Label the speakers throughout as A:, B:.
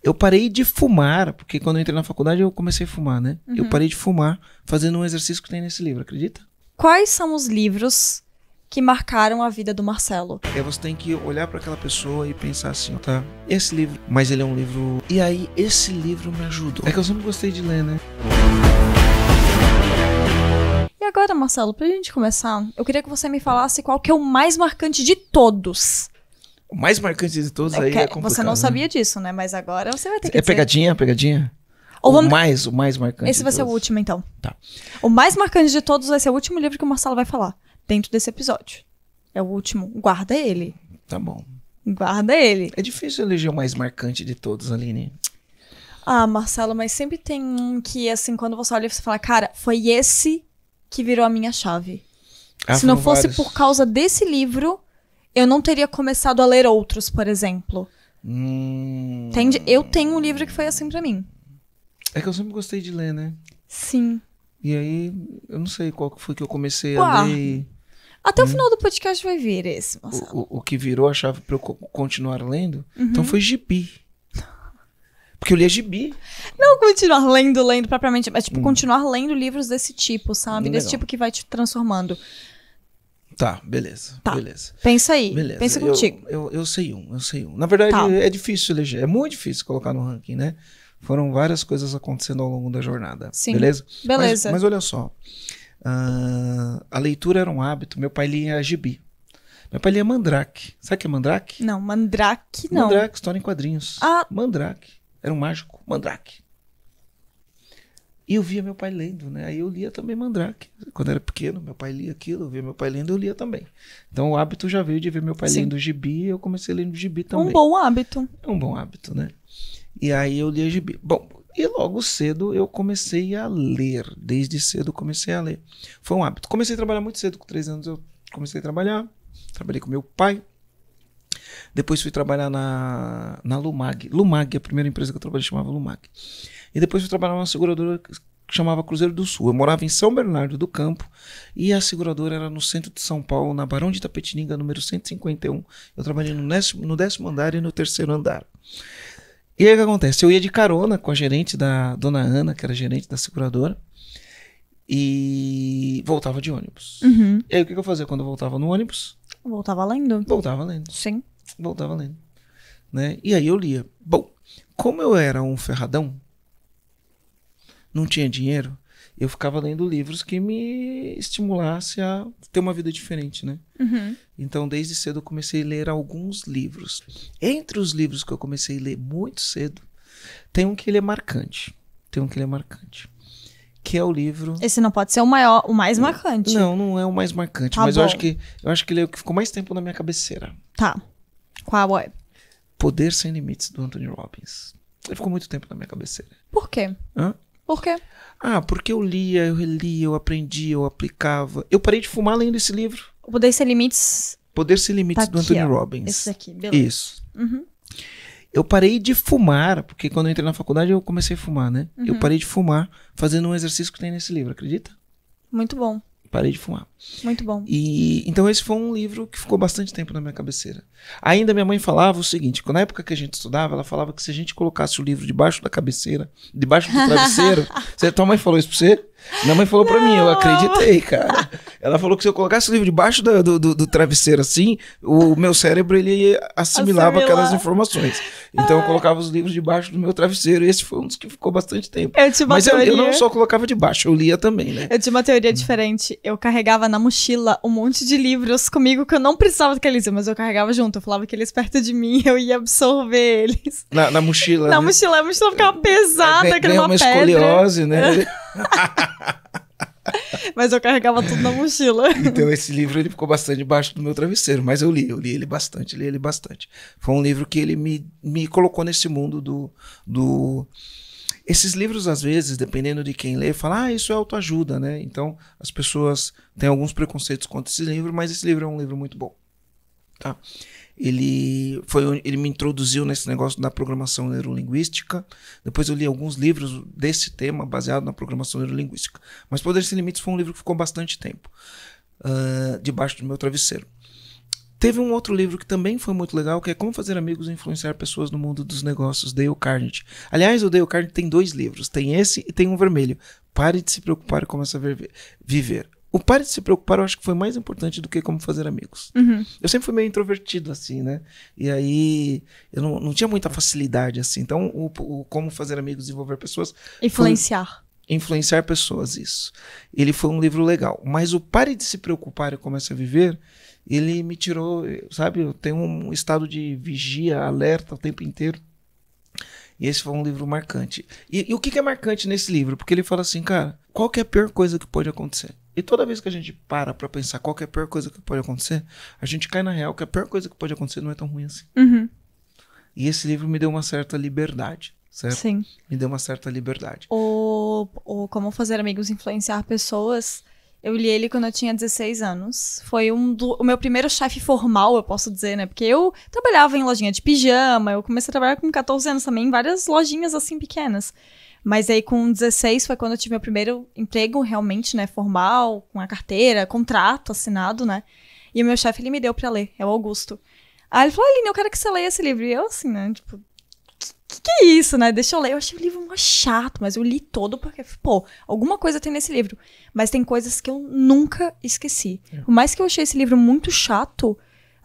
A: Eu parei de fumar, porque quando eu entrei na faculdade eu comecei a fumar, né? Uhum. Eu parei de fumar fazendo um exercício que tem nesse livro, acredita?
B: Quais são os
A: livros que marcaram a vida do Marcelo? É, você tem que olhar para aquela pessoa e pensar assim, tá? Esse livro, mas ele é um livro. E aí, esse livro me ajudou. É que eu sempre gostei de ler, né?
B: E agora, Marcelo, pra gente começar, eu queria que você me falasse qual que é o mais marcante de todos.
A: O mais marcante de todos é aí é complicado. É, você não né? sabia
B: disso, né? Mas agora você vai ter é que É dizer. pegadinha,
A: pegadinha? Ou vamos... O mais, o mais marcante. Esse vai ser o último, então. Tá.
B: O mais marcante de todos vai ser o último livro que o Marcelo vai falar dentro desse episódio. É o último. Guarda ele. Tá bom. Guarda ele.
A: É difícil eleger o mais marcante de todos, Aline.
B: Ah, Marcelo, mas sempre tem um que, assim, quando você olha, você fala, cara, foi esse que virou a minha chave. Ah, Se não fosse vários. por causa desse livro, eu não teria começado a ler outros, por exemplo. Hum... Entende? Eu tenho um livro que foi assim para mim.
A: É que eu sempre gostei de ler, né? Sim. E aí, eu não sei qual foi que eu comecei a ler. Até hum. o final
B: do podcast vai vir esse, O,
A: o, o que virou a chave pra eu continuar lendo? Então uhum. Então foi gibi. Porque eu lia gibi.
B: Não continuar lendo, lendo propriamente, mas tipo, hum. continuar lendo livros desse tipo, sabe? Hum, desse legal. tipo que vai te transformando.
A: Tá, beleza. Tá. Beleza. Pensa aí. Beleza. Pensa contigo. Eu, eu, eu, sei um, eu sei um. Na verdade, tá. é difícil eleger. É muito difícil colocar no ranking, né? Foram várias coisas acontecendo ao longo da jornada. Sim. Beleza? Beleza. Mas, mas olha só. Uh, a leitura era um hábito. Meu pai lia gibi. Meu pai lia Mandrake. Sabe o que é Mandrake?
B: Não, Mandrake não. Mandrake,
A: história em quadrinhos. Ah. Mandrake. Era um mágico. Mandrake. E eu via meu pai lendo, né? Aí eu lia também Mandrake. Quando era pequeno, meu pai lia aquilo, eu via meu pai lendo, eu lia também. Então o hábito já veio de ver meu pai Sim. lendo gibi, eu comecei lendo gibi também. Um bom hábito.
B: É um bom hábito,
A: né? E aí eu lia gibi. Bom, e logo cedo eu comecei a ler. Desde cedo comecei a ler. Foi um hábito. Comecei a trabalhar muito cedo, com três anos eu comecei a trabalhar. Trabalhei com meu pai, depois fui trabalhar na, na Lumag. Lumag, a primeira empresa que eu trabalhei chamava Lumag. E depois fui trabalhar numa seguradora que chamava Cruzeiro do Sul. Eu morava em São Bernardo do Campo e a seguradora era no centro de São Paulo, na Barão de Itapetininga, número 151. Eu trabalhei no décimo, no décimo andar e no terceiro andar. E aí o que acontece? Eu ia de carona com a gerente da dona Ana, que era gerente da seguradora, e voltava de ônibus. Uhum. E aí o que eu fazia quando eu voltava no ônibus? Voltava lendo. Voltava lendo. Sim. Voltava lendo. Né? E aí eu lia. Bom, como eu era um ferradão, não tinha dinheiro, eu ficava lendo livros que me estimulasse a ter uma vida diferente, né? Uhum. Então, desde cedo, eu comecei a ler alguns livros. Entre os livros que eu comecei a ler muito cedo, tem um que ele é marcante. Tem um que ele é marcante. Que é o livro. Esse
B: não pode ser o maior, o mais marcante. Não, não é o mais marcante, tá mas eu acho
A: que eu acho que ele é o que ficou mais tempo na minha cabeceira. Tá. Qual é? Poder Sem Limites, do Anthony Robbins. Ele ficou muito tempo na minha cabeceira. Por quê? Hã? Por quê? Ah, porque eu lia, eu relia, eu aprendia, eu aplicava. Eu parei de fumar lendo esse livro.
B: O Poder Sem Limites.
A: Poder Sem Limites tá do aqui, Anthony ó. Robbins. Esse aqui. beleza. Isso. Uhum. Eu parei de fumar, porque quando eu entrei na faculdade eu comecei a fumar, né? Uhum. Eu parei de fumar fazendo um exercício que tem nesse livro, acredita? Muito bom. Parei de fumar. Muito bom. E então esse foi um livro que ficou bastante tempo na minha cabeceira. Ainda minha mãe falava o seguinte, na época que a gente estudava, ela falava que se a gente colocasse o livro debaixo da cabeceira, debaixo do travesseiro, você, tua mãe falou isso para você? Minha mãe falou para mim, eu acreditei, cara. Ela falou que se eu colocasse o livro debaixo do, do, do, travesseiro assim, o meu cérebro ele assimilava Assimilar. aquelas informações. Então eu colocava os livros debaixo do meu travesseiro e esse foi um dos que ficou bastante tempo. Eu Mas eu, eu, não só colocava debaixo, eu lia também, né?
B: Eu tinha uma teoria diferente. Eu carregava na mochila um monte de livros comigo que eu não precisava que eles mas eu carregava junto. Eu falava que eles perto de mim, eu ia absorver eles.
A: Na, na mochila. Na né?
B: mochila, a mochila ficava é, pesada, é, que era uma, uma pedra. escoliose, né?
A: mas eu carregava tudo na mochila. Então esse livro ele ficou bastante debaixo do meu travesseiro, mas eu li, eu li ele bastante, li ele bastante. Foi um livro que ele me, me colocou nesse mundo do, do esses livros, às vezes, dependendo de quem lê, fala, ah, isso é autoajuda, né? Então, as pessoas têm alguns preconceitos contra esse livro, mas esse livro é um livro muito bom. Tá? ele foi ele me introduziu nesse negócio da programação neurolinguística. Depois eu li alguns livros desse tema baseado na programação neurolinguística. Mas Poder sem Limites foi um livro que ficou bastante tempo uh, debaixo do meu travesseiro. Teve um outro livro que também foi muito legal, que é Como Fazer Amigos e Influenciar Pessoas no Mundo dos Negócios, Dale Carnegie. Aliás, o Dale Carnegie tem dois livros, tem esse e tem um vermelho. Pare de se preocupar e começa a viver o pare de se preocupar, eu acho que foi mais importante do que como fazer amigos. Uhum. Eu sempre fui meio introvertido, assim, né? E aí eu não, não tinha muita facilidade, assim. Então, o, o como fazer amigos e envolver pessoas. Influenciar. influenciar pessoas, isso. Ele foi um livro legal. Mas o Pare de se preocupar e comece a viver, ele me tirou, sabe? Eu tenho um estado de vigia, alerta o tempo inteiro. E esse foi um livro marcante. E, e o que, que é marcante nesse livro? Porque ele fala assim, cara, qual que é a pior coisa que pode acontecer? E toda vez que a gente para pra pensar qual é a pior coisa que pode acontecer, a gente cai na real que a pior coisa que pode acontecer não é tão ruim assim. Uhum. E esse livro me deu uma certa liberdade, certo? Sim. Me deu uma certa liberdade.
B: O, o Como Fazer Amigos Influenciar Pessoas, eu li ele quando eu tinha 16 anos. Foi um do, o meu primeiro chefe formal, eu posso dizer, né? Porque eu trabalhava em lojinha de pijama, eu comecei a trabalhar com 14 anos também, em várias lojinhas assim pequenas. Mas aí com 16 foi quando eu tive meu primeiro emprego realmente, né, formal, com a carteira, contrato assinado, né? E o meu chefe, ele me deu para ler, é o Augusto. Aí ele falou, Aline, eu quero que você leia esse livro. E eu assim, né, tipo, que, que é isso, né? Deixa eu ler. Eu achei o livro mais chato, mas eu li todo porque, pô, alguma coisa tem nesse livro. Mas tem coisas que eu nunca esqueci. É. Por mais que eu achei esse livro muito chato,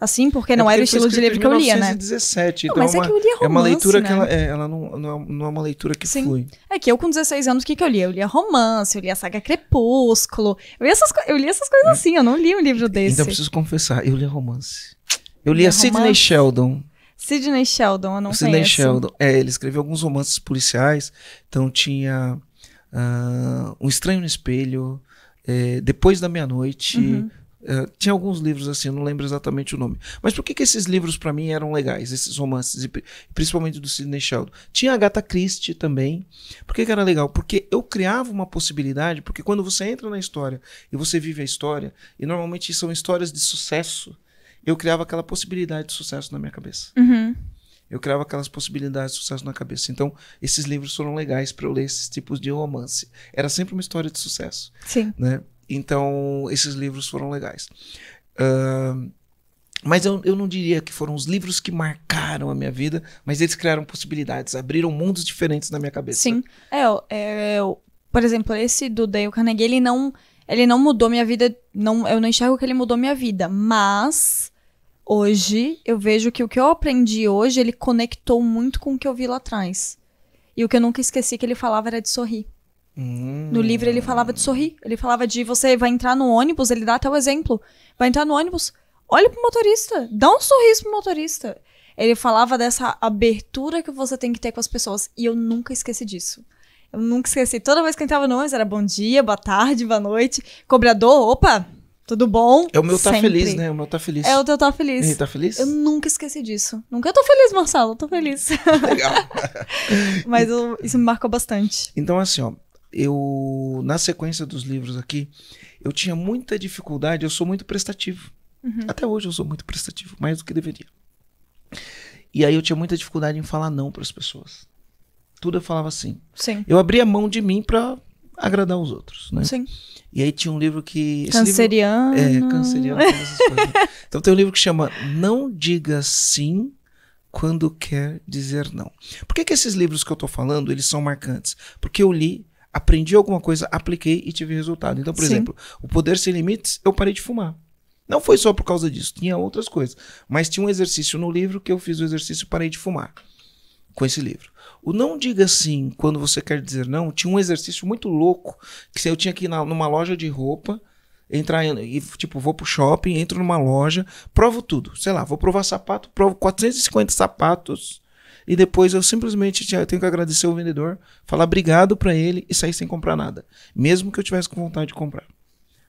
B: assim, porque é não é porque era o estilo de livro que eu lia,
A: 1917, né? Então mas é, é uma, é que eu lia romance, É uma leitura né? que ela, é, ela não, é não, é, uma leitura que Sim. flui.
B: É que eu com 16 anos, o que, que eu lia? Eu lia romance, eu lia Saga Crepúsculo, eu lia essas, eu lia essas coisas é. assim, eu não li um livro desse. Então preciso
A: confessar, eu lia romance. Eu lia, lia Sidney Sheldon.
B: Sidney Sheldon, eu não Sidney conheço. Sheldon,
A: é, ele escreveu alguns romances policiais, então tinha uh, Um Estranho no Espelho, é, Depois da Meia-Noite... Uhum. Eh, tinha alguns livros assim, eu não lembro exatamente o nome. Mas por que, que esses livros para mim eram legais, esses romances, e principalmente do Sidney Sheldon? Tinha a Gata Christie também. Por que, que era legal? Porque eu criava uma possibilidade, porque quando você entra na história e você vive a história, e normalmente são histórias de sucesso, eu criava aquela possibilidade de sucesso na minha cabeça. Uhum. Eu criava aquelas possibilidades de sucesso na cabeça. Então, esses livros foram legais para eu ler esses tipos de romance. Era sempre uma história de sucesso. Sim. Né? Então, esses livros foram legais. Uh, mas eu, eu não diria que foram os livros que marcaram a minha vida, mas eles criaram possibilidades, abriram mundos diferentes na minha cabeça. Sim.
B: É, é, é por exemplo, esse do Dale Carnegie, ele não, ele não mudou minha vida. Não, eu não enxergo que ele mudou minha vida, mas hoje eu vejo que o que eu aprendi hoje, ele conectou muito com o que eu vi lá atrás. E o que eu nunca esqueci que ele falava era de sorrir. No hum. livro ele falava de sorrir, ele falava de você vai entrar no ônibus, ele dá até o exemplo. Vai entrar no ônibus, olha pro motorista, dá um sorriso pro motorista. Ele falava dessa abertura que você tem que ter com as pessoas e eu nunca esqueci disso. Eu nunca esqueci. Toda vez que eu entrava no ônibus era bom dia, boa tarde, boa noite. Cobrador, opa, tudo bom? É o meu tá Sempre. feliz, né?
A: O meu tá feliz. É o teu
B: tá feliz. Ele tá feliz? Eu nunca esqueci disso. Nunca eu tô feliz, Marcelo, eu tô feliz. Legal.
A: Mas eu, isso me marcou bastante. Então, assim, ó, eu na sequência dos livros aqui, eu tinha muita dificuldade, eu sou muito prestativo. Uhum. Até hoje eu sou muito prestativo, mais do que deveria. E aí eu tinha muita dificuldade em falar não para as pessoas. Tudo eu falava assim. Sim. Eu abria mão de mim para agradar os outros, né? Sim. E aí tinha um livro que canceriano. Livro, é, canceriano, coisas, Então tem um livro que chama Não diga sim quando quer dizer não. Por que, que esses livros que eu tô falando, eles são marcantes? Porque eu li aprendi alguma coisa, apliquei e tive resultado. Então, por Sim. exemplo, o Poder Sem Limites, eu parei de fumar. Não foi só por causa disso, tinha outras coisas. Mas tinha um exercício no livro que eu fiz o exercício parei de fumar com esse livro. O não diga sim quando você quer dizer não, tinha um exercício muito louco que eu tinha que ir na, numa loja de roupa, entrar e tipo, vou pro shopping, entro numa loja, provo tudo. Sei lá, vou provar sapato, provo 450 sapatos e depois eu simplesmente tenho que agradecer o vendedor, falar obrigado para ele e sair sem comprar nada, mesmo que eu tivesse com vontade de comprar.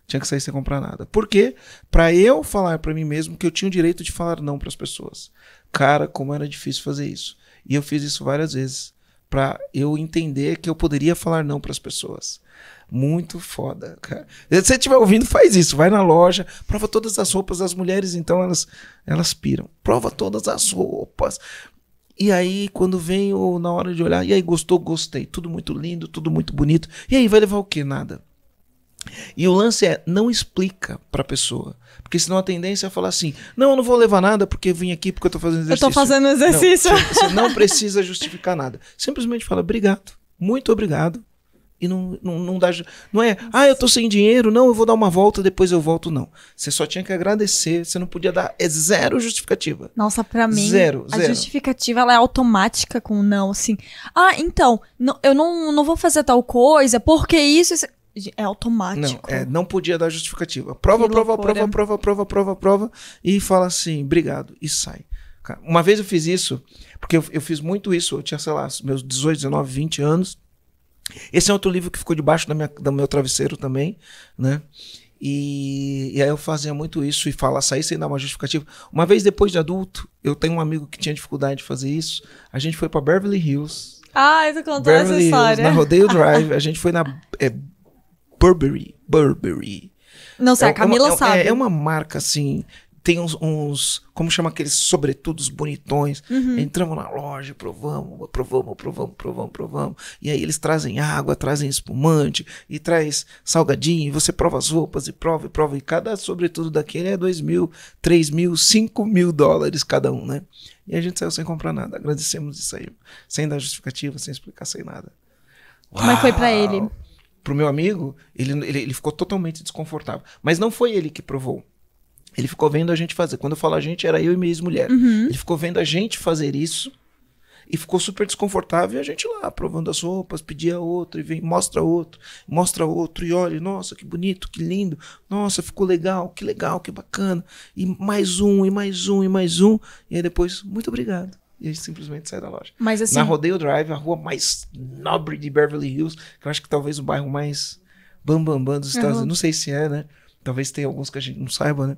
A: Tinha que sair sem comprar nada. Por quê? Para eu falar para mim mesmo que eu tinha o direito de falar não para as pessoas. Cara, como era difícil fazer isso. E eu fiz isso várias vezes para eu entender que eu poderia falar não para as pessoas. Muito foda, cara. Se você estiver ouvindo, faz isso. Vai na loja, prova todas as roupas. das mulheres, então, elas, elas piram. Prova todas as roupas. E aí, quando vem ou na hora de olhar, e aí, gostou, gostei. Tudo muito lindo, tudo muito bonito. E aí, vai levar o que? Nada. E o lance é, não explica pra pessoa. Porque senão a tendência é falar assim: não, eu não vou levar nada porque vim aqui porque eu tô fazendo exercício. Eu tô fazendo exercício. Não, você, você não precisa justificar nada. Simplesmente fala: obrigado, muito obrigado e não, não, não dá. Não é, ah, eu tô sem dinheiro, não, eu vou dar uma volta, depois eu volto, não. Você só tinha que agradecer, você não podia dar. É zero justificativa.
B: Nossa, para mim. Zero, a zero. justificativa ela é automática com não, assim. Ah, então, não, eu não, não vou fazer tal coisa, porque isso. isso... É automático.
A: Não, é, não podia dar justificativa. Prova, prova, prova, prova, prova, prova, prova, e fala assim, obrigado, e sai. Uma vez eu fiz isso, porque eu, eu fiz muito isso, eu tinha, sei lá, meus 18, 19, 20 anos. Esse é outro livro que ficou debaixo da minha, do meu travesseiro também, né? E, e, aí eu fazia muito isso e falava sair sem dar uma justificativa. Uma vez depois de adulto, eu tenho um amigo que tinha dificuldade de fazer isso. A gente foi para Beverly Hills. Ah, tu contou Beverly essa história. Hills, na Rodeo Drive, a gente foi na é, Burberry, Burberry. Não sei, é, a Camila uma, sabe. É, é, uma marca assim tem uns, uns, como chama aqueles sobretudos bonitões. Uhum. Entramos na loja, provamos, provamos, provamos, provamos, provamos. E aí eles trazem água, trazem espumante e traz salgadinho. E você prova as roupas e prova e prova. E cada sobretudo daquele é 2 mil, 3 mil, 5 mil dólares cada um, né? E a gente saiu sem comprar nada. Agradecemos e saímos. Sem dar justificativa, sem explicar, sem nada. Uau! Como é que foi para ele? Pro meu amigo, ele, ele, ele ficou totalmente desconfortável. Mas não foi ele que provou. Ele ficou vendo a gente fazer. Quando eu falo a gente, era eu e minha ex-mulher. Uhum. Ele ficou vendo a gente fazer isso e ficou super desconfortável. E a gente lá, provando as roupas, pedia outro, e vem, mostra outro, mostra outro, e olha, nossa, que bonito, que lindo, nossa, ficou legal, que legal, que bacana. E mais um, e mais um, e mais um. E aí depois, muito obrigado. E a gente simplesmente sai da loja. Mas assim... Na Rodeo Drive, a rua mais nobre de Beverly Hills, que eu acho que talvez o bairro mais bambambam bam, bam dos Estados Unidos. Não sei se é, né? Talvez tenha alguns que a gente não saiba, né?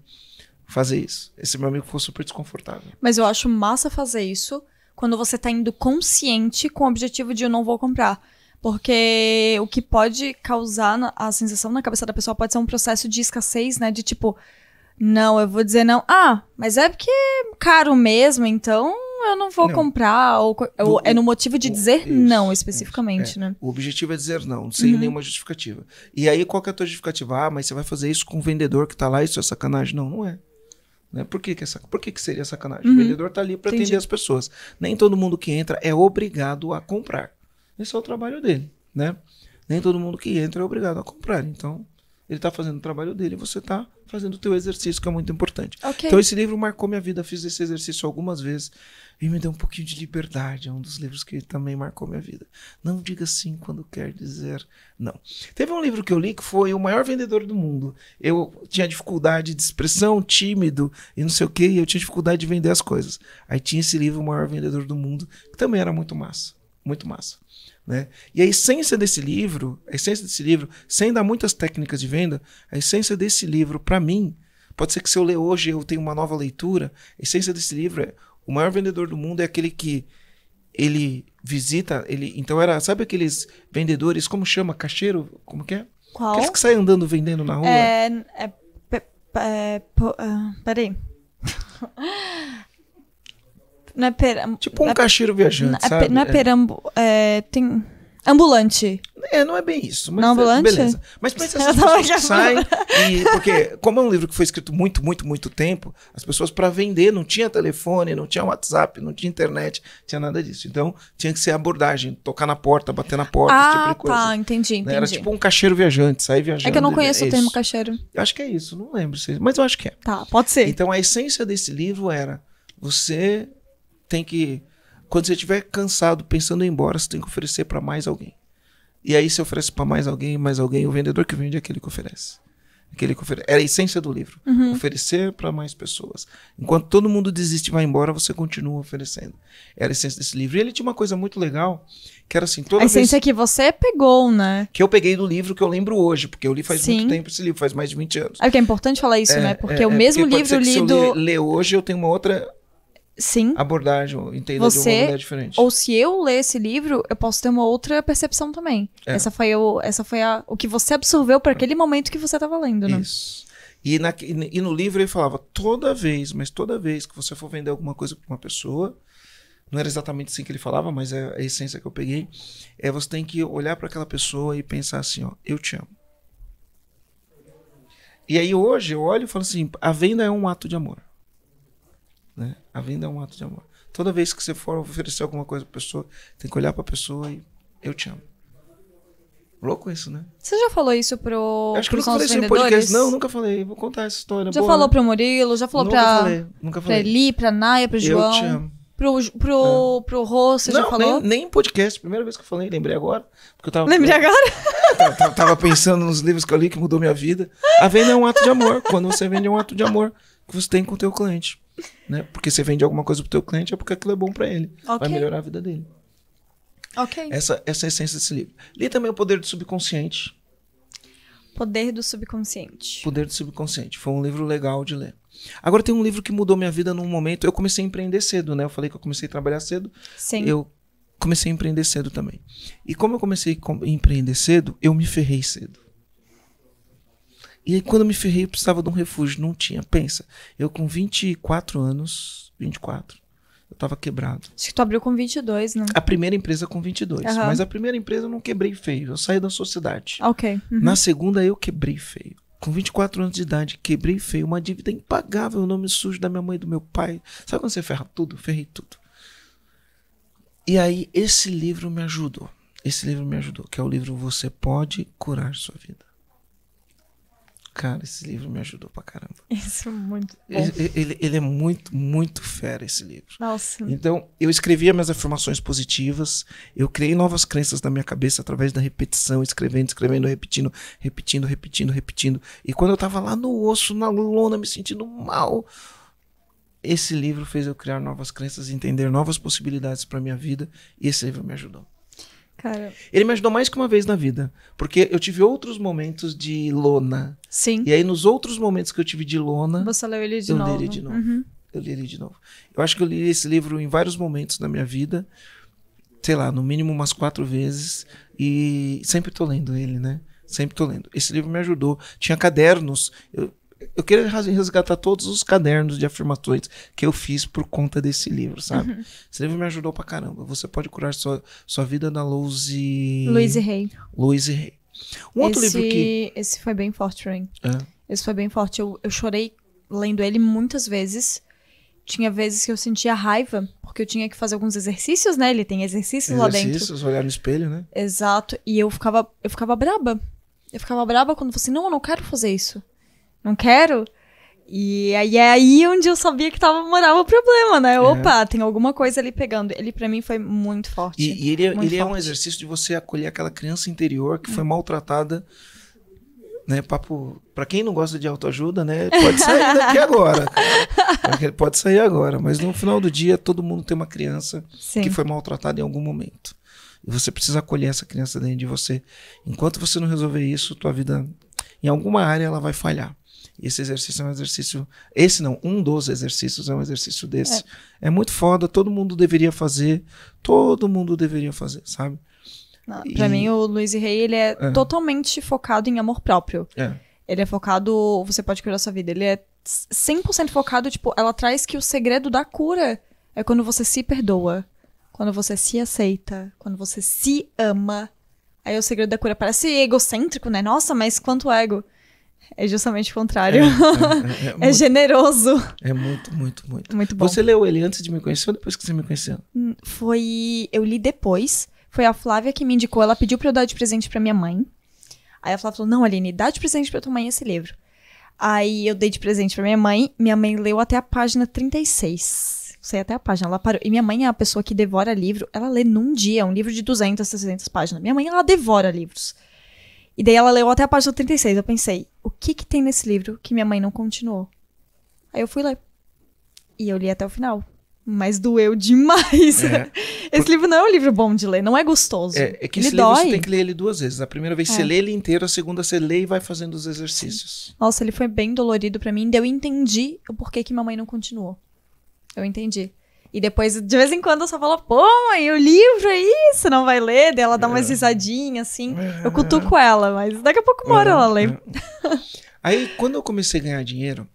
A: fazer isso. Esse meu amigo ficou super desconfortável.
B: Mas eu acho massa fazer isso quando você tá indo consciente com o objetivo de eu não vou comprar. Porque o que pode causar a sensação na cabeça da pessoa pode ser um processo de escassez, né? De tipo, não, eu vou dizer não. Ah, mas é porque é caro mesmo, então eu não vou não. comprar. Ou, ou é no motivo de dizer isso, não, especificamente, é. né?
A: O objetivo é dizer não, sem uhum. nenhuma justificativa. E aí, qual que é a tua justificativa? Ah, mas você vai fazer isso com o vendedor que tá lá, isso é sacanagem. Não, não é. Né? Por, que, que, é sac... Por que, que seria sacanagem? Uhum. O vendedor está ali para atender as pessoas. Nem todo mundo que entra é obrigado a comprar. Esse é o trabalho dele. Né? Nem todo mundo que entra é obrigado a comprar. Então, ele está fazendo o trabalho dele e você está fazendo o teu exercício, que é muito importante. Okay. Então esse livro marcou minha vida, fiz esse exercício algumas vezes e me deu um pouquinho de liberdade. É um dos livros que também marcou minha vida. Não diga sim quando quer dizer não. Teve um livro que eu li que foi o maior vendedor do mundo. Eu tinha dificuldade de expressão, tímido e não sei o que, e eu tinha dificuldade de vender as coisas. Aí tinha esse livro, o maior vendedor do mundo, que também era muito massa. Muito massa. Né? E a essência desse livro, a essência desse livro, sem dar muitas técnicas de venda, a essência desse livro, para mim, pode ser que se eu ler hoje eu tenha uma nova leitura, a essência desse livro é o maior vendedor do mundo é aquele que ele visita, ele então era, sabe aqueles vendedores, como chama, cacheiro, como que é? Qual? Aqueles que saem andando vendendo na rua. É,
B: é, é, é peraí. Não é Tipo um é... caixeiro viajante, não, sabe? Não é perambu... É, tem... Ambulante.
A: É, não é bem isso. Mas não é, ambulante? Beleza. Mas pensa essas assim, tipo, pessoas que saem e... Porque como é um livro que foi escrito muito, muito, muito tempo, as pessoas para vender não tinha telefone, não tinha WhatsApp, não tinha internet, tinha nada disso. Então tinha que ser abordagem, tocar na porta, bater na porta, ah, esse tipo ah, de coisa. Ah, tá,
B: entendi, né? entendi. Era tipo um
A: caixeiro viajante, sair viajando. É que eu não conheço o termo caixeiro. acho que é isso, não lembro. Mas eu acho que é. Tá, pode ser. Então a essência desse livro era você tem que. Quando você estiver cansado, pensando em ir embora, você tem que oferecer para mais alguém. E aí você oferece para mais alguém, mais alguém, o vendedor que vende é aquele que oferece. Aquele que oferece. Era é a essência do livro. Uhum. Oferecer para mais pessoas. Enquanto todo mundo desiste e vai embora, você continua oferecendo. Era é a essência desse livro. E ele tinha uma coisa muito legal, que era assim, toda A essência
B: que você pegou, né?
A: Que eu peguei do livro que eu lembro hoje, porque eu li faz Sim. muito tempo esse livro, faz mais de 20 anos. É
B: que é importante falar isso, né? É, porque é, o é, mesmo porque livro lido... Se eu
A: ler hoje, eu tenho uma outra Sim. abordagem, entenda Você, de uma maneira diferente. Ou
B: se eu ler esse livro, eu posso ter uma outra percepção também. É. Essa foi, o, essa foi a, o que você absorveu para aquele momento que você estava lendo, né? Isso.
A: E, na, e no livro ele falava, toda vez, mas toda vez que você for vender alguma coisa para uma pessoa, não era exatamente assim que ele falava, mas é a essência que eu peguei, é você tem que olhar para aquela pessoa e pensar assim, ó, eu te amo. E aí hoje eu olho e falo assim, a venda é um ato de amor. Né? A venda é um ato de amor. Toda vez que você for oferecer alguma coisa pra pessoa, tem que olhar pra pessoa e eu te amo. Louco isso, né?
B: Você já falou isso pro. acho que nunca falei isso no podcast. Não,
A: nunca falei. Vou contar essa história. Já boa. falou pro Murilo, já falou nunca pra. Falei, nunca falei. Pra Eli,
B: pra Naya, pro João. Eu te amo. Pro, pro, é. pro Rô, você não, já falou? Nem,
A: nem podcast. Primeira vez que eu falei, lembrei agora. Porque eu tava, lembrei agora? É, tava, tava pensando nos livros que eu li que mudou minha vida. A venda é um ato de amor. Quando você vende, é um ato de amor que você tem com o teu cliente. Né? Porque você vende alguma coisa pro teu cliente é porque aquilo é bom para ele. Okay. Vai melhorar a vida dele. Ok. Essa, essa é a essência desse livro. Li também o Poder do Subconsciente.
B: Poder do Subconsciente.
A: Poder do Subconsciente. Foi um livro legal de ler. Agora tem um livro que mudou minha vida num momento. Eu comecei a empreender cedo, né? Eu falei que eu comecei a trabalhar cedo. Sim. Eu comecei a empreender cedo também. E como eu comecei a empreender cedo, eu me ferrei cedo. E aí, quando eu me ferrei, eu precisava de um refúgio. Não tinha. Pensa, eu com 24 anos, 24, eu tava quebrado. Acho que
B: tu abriu com 22, né? A primeira
A: empresa com 22. Uhum. Mas a primeira empresa eu não quebrei feio. Eu saí da sociedade. Ok. Uhum. Na segunda, eu quebrei feio. Com 24 anos de idade, quebrei feio. Uma dívida impagável, o nome sujo da minha mãe e do meu pai. Sabe quando você ferra tudo? Ferrei tudo. E aí, esse livro me ajudou. Esse livro me ajudou, que é o livro Você Pode Curar Sua Vida. Cara, esse livro me ajudou pra caramba. Isso é muito bom. Ele, ele, ele, é muito, muito fera, esse livro. Nossa. Então, eu escrevia minhas afirmações positivas, eu criei novas crenças na minha cabeça através da repetição, escrevendo, escrevendo, repetindo, repetindo, repetindo, repetindo. E quando eu tava lá no osso, na lona, me sentindo mal, esse livro fez eu criar novas crenças, entender novas possibilidades para minha vida, e esse livro me ajudou. Cara. Ele me ajudou mais que uma vez na vida. Porque eu tive outros momentos de lona. Sim. E aí, nos outros momentos que eu tive de lona. Você leu ele de eu novo. Li ele de novo. Uhum. Eu li ele de novo. Eu acho que eu li esse livro em vários momentos da minha vida. Sei lá, no mínimo umas quatro vezes. E sempre tô lendo ele, né? Sempre tô lendo. Esse livro me ajudou. Tinha cadernos. Eu, eu queria resgatar todos os cadernos de afirmações que eu fiz por conta desse livro, sabe? Uhum. Esse livro me ajudou pra caramba. Você pode curar sua, sua vida na Louise... Louise Luiz Louise Rei. Um outro esse, livro
B: que... Esse foi bem forte, Rain. É? Esse foi bem forte. Eu, eu chorei lendo ele muitas vezes. Tinha vezes que eu sentia raiva, porque eu tinha que fazer alguns exercícios, né? Ele tem exercícios, exercícios lá dentro. Exercícios, olhar
A: no espelho, né?
B: Exato. E eu ficava, eu ficava braba. Eu ficava braba quando assim, não, eu não quero fazer isso não quero. E aí é aí onde eu sabia que tava, morava o problema, né? É. Opa, tem alguma coisa ali pegando. Ele para mim foi muito forte. E, e ele, é, ele forte. é um
A: exercício de você acolher aquela criança interior que foi hum. maltratada. Né, papo, pra quem não gosta de autoajuda, né? Pode sair daqui agora. Pode sair agora. Mas no final do dia, todo mundo tem uma criança Sim. que foi maltratada em algum momento. E você precisa acolher essa criança dentro de você. Enquanto você não resolver isso, tua vida, em alguma área, ela vai falhar. Esse exercício é um exercício. Esse não, um dos exercícios é um exercício desse. É, é muito foda, todo mundo deveria fazer. Todo mundo deveria fazer, sabe?
B: para pra mim, o Luiz e Rei, ele é, é, totalmente focado em amor próprio. É. Ele é focado, você pode curar sua vida. Ele é 100% focado, tipo, ela traz que o segredo da cura é quando você se perdoa, quando você se aceita, quando você se ama. Aí o segredo da cura parece egocêntrico, né? Nossa, mas quanto ego. É justamente o contrário. É, é, é, é, é muito, generoso.
A: É muito, muito, muito. Muito bom. Você leu ele antes de me conhecer ou depois que você me conheceu?
B: Hum, foi. Eu li depois. Foi a Flávia que me indicou. Ela pediu pra eu dar de presente pra minha mãe. Aí a Flávia falou: Não, Aline, dá de presente pra tua mãe esse livro. Aí eu dei de presente pra minha mãe. Minha mãe leu até a página 36. Sei até a página. Ela parou. E minha mãe é a pessoa que devora livro. Ela lê num dia. um livro de 200, 600 páginas. Minha mãe, ela devora livros. E daí ela leu até a página 36. Eu pensei, o que que tem nesse livro que minha mãe não continuou? Aí eu fui ler. E eu li até o final. Mas doeu demais. É, Esse por... livro não é um livro bom de ler, não é gostoso. É, é que ele esse dói. livro você tem que ler
A: ele duas vezes. A primeira vez é. você lê ele inteiro, a segunda você lê e vai fazendo os exercícios. Sim.
B: Nossa, ele foi bem dolorido para mim. Daí eu entendi o porquê que minha mãe não continuou. Eu entendi. E depois, de vez em quando, eu só falo, pô, mãe, o livro é isso, não vai ler? Daí ela dá é. umas risadinhas, assim. É. Eu cutuco ela, mas daqui a pouco
A: mora é. ela é. lê. Aí, quando eu comecei a ganhar dinheiro,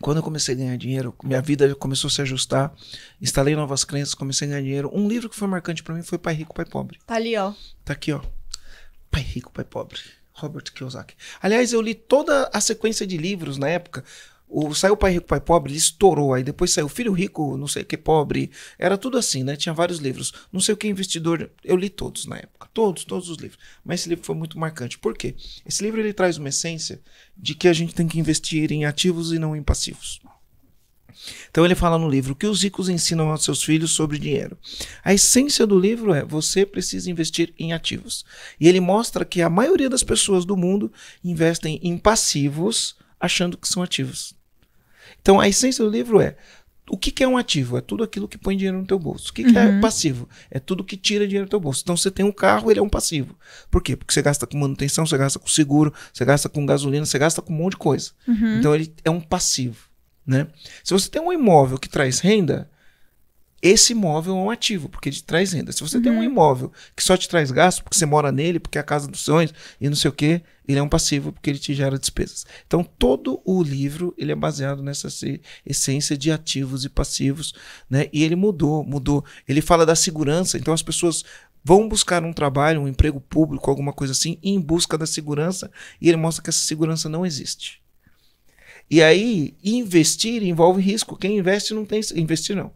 A: quando eu comecei a ganhar dinheiro, minha vida começou a se ajustar, instalei novas crenças, comecei a ganhar dinheiro. Um livro que foi marcante para mim foi Pai Rico, Pai Pobre. Tá ali, ó. Tá aqui, ó. Pai Rico, Pai Pobre. Robert Kiyosaki. Aliás, eu li toda a sequência de livros na época. O, saiu o Pai Rico, Pai Pobre, ele estourou. Aí depois saiu Filho Rico, não sei o que, Pobre. Era tudo assim, né? Tinha vários livros. Não sei o que, Investidor. Eu li todos na época. Todos, todos os livros. Mas esse livro foi muito marcante. Por quê? Esse livro ele traz uma essência de que a gente tem que investir em ativos e não em passivos. Então ele fala no livro que os ricos ensinam aos seus filhos sobre dinheiro. A essência do livro é você precisa investir em ativos. E ele mostra que a maioria das pessoas do mundo investem em passivos achando que são ativos. Então a essência do livro é o que, que, é um ativo? É tudo aquilo que põe dinheiro no teu bolso. O que, é uhum. é passivo? É tudo que tira dinheiro do teu bolso. Então, você tem um carro, ele é um passivo. Por quê? Porque você gasta com manutenção, você gasta com seguro, você gasta com gasolina, você gasta com um monte de coisa. Uhum. Então, ele é um passivo, né? Se você tem um imóvel que traz renda, esse imóvel é um ativo, porque ele traz renda. Se você uhum. tem um uhum. imóvel que só te traz gasto, porque você mora nele, porque é a casa dos sonhos e não sei o quê, ele é um passivo porque ele te gera despesas. Então todo o livro ele é baseado nessa essência de ativos e passivos, né? E ele mudou, mudou. Ele fala da segurança, então as pessoas vão buscar um trabalho, um emprego público, alguma coisa assim, em busca da segurança, e ele mostra que essa segurança não existe. E aí, investir envolve risco. Quem investe não tem. Investir não.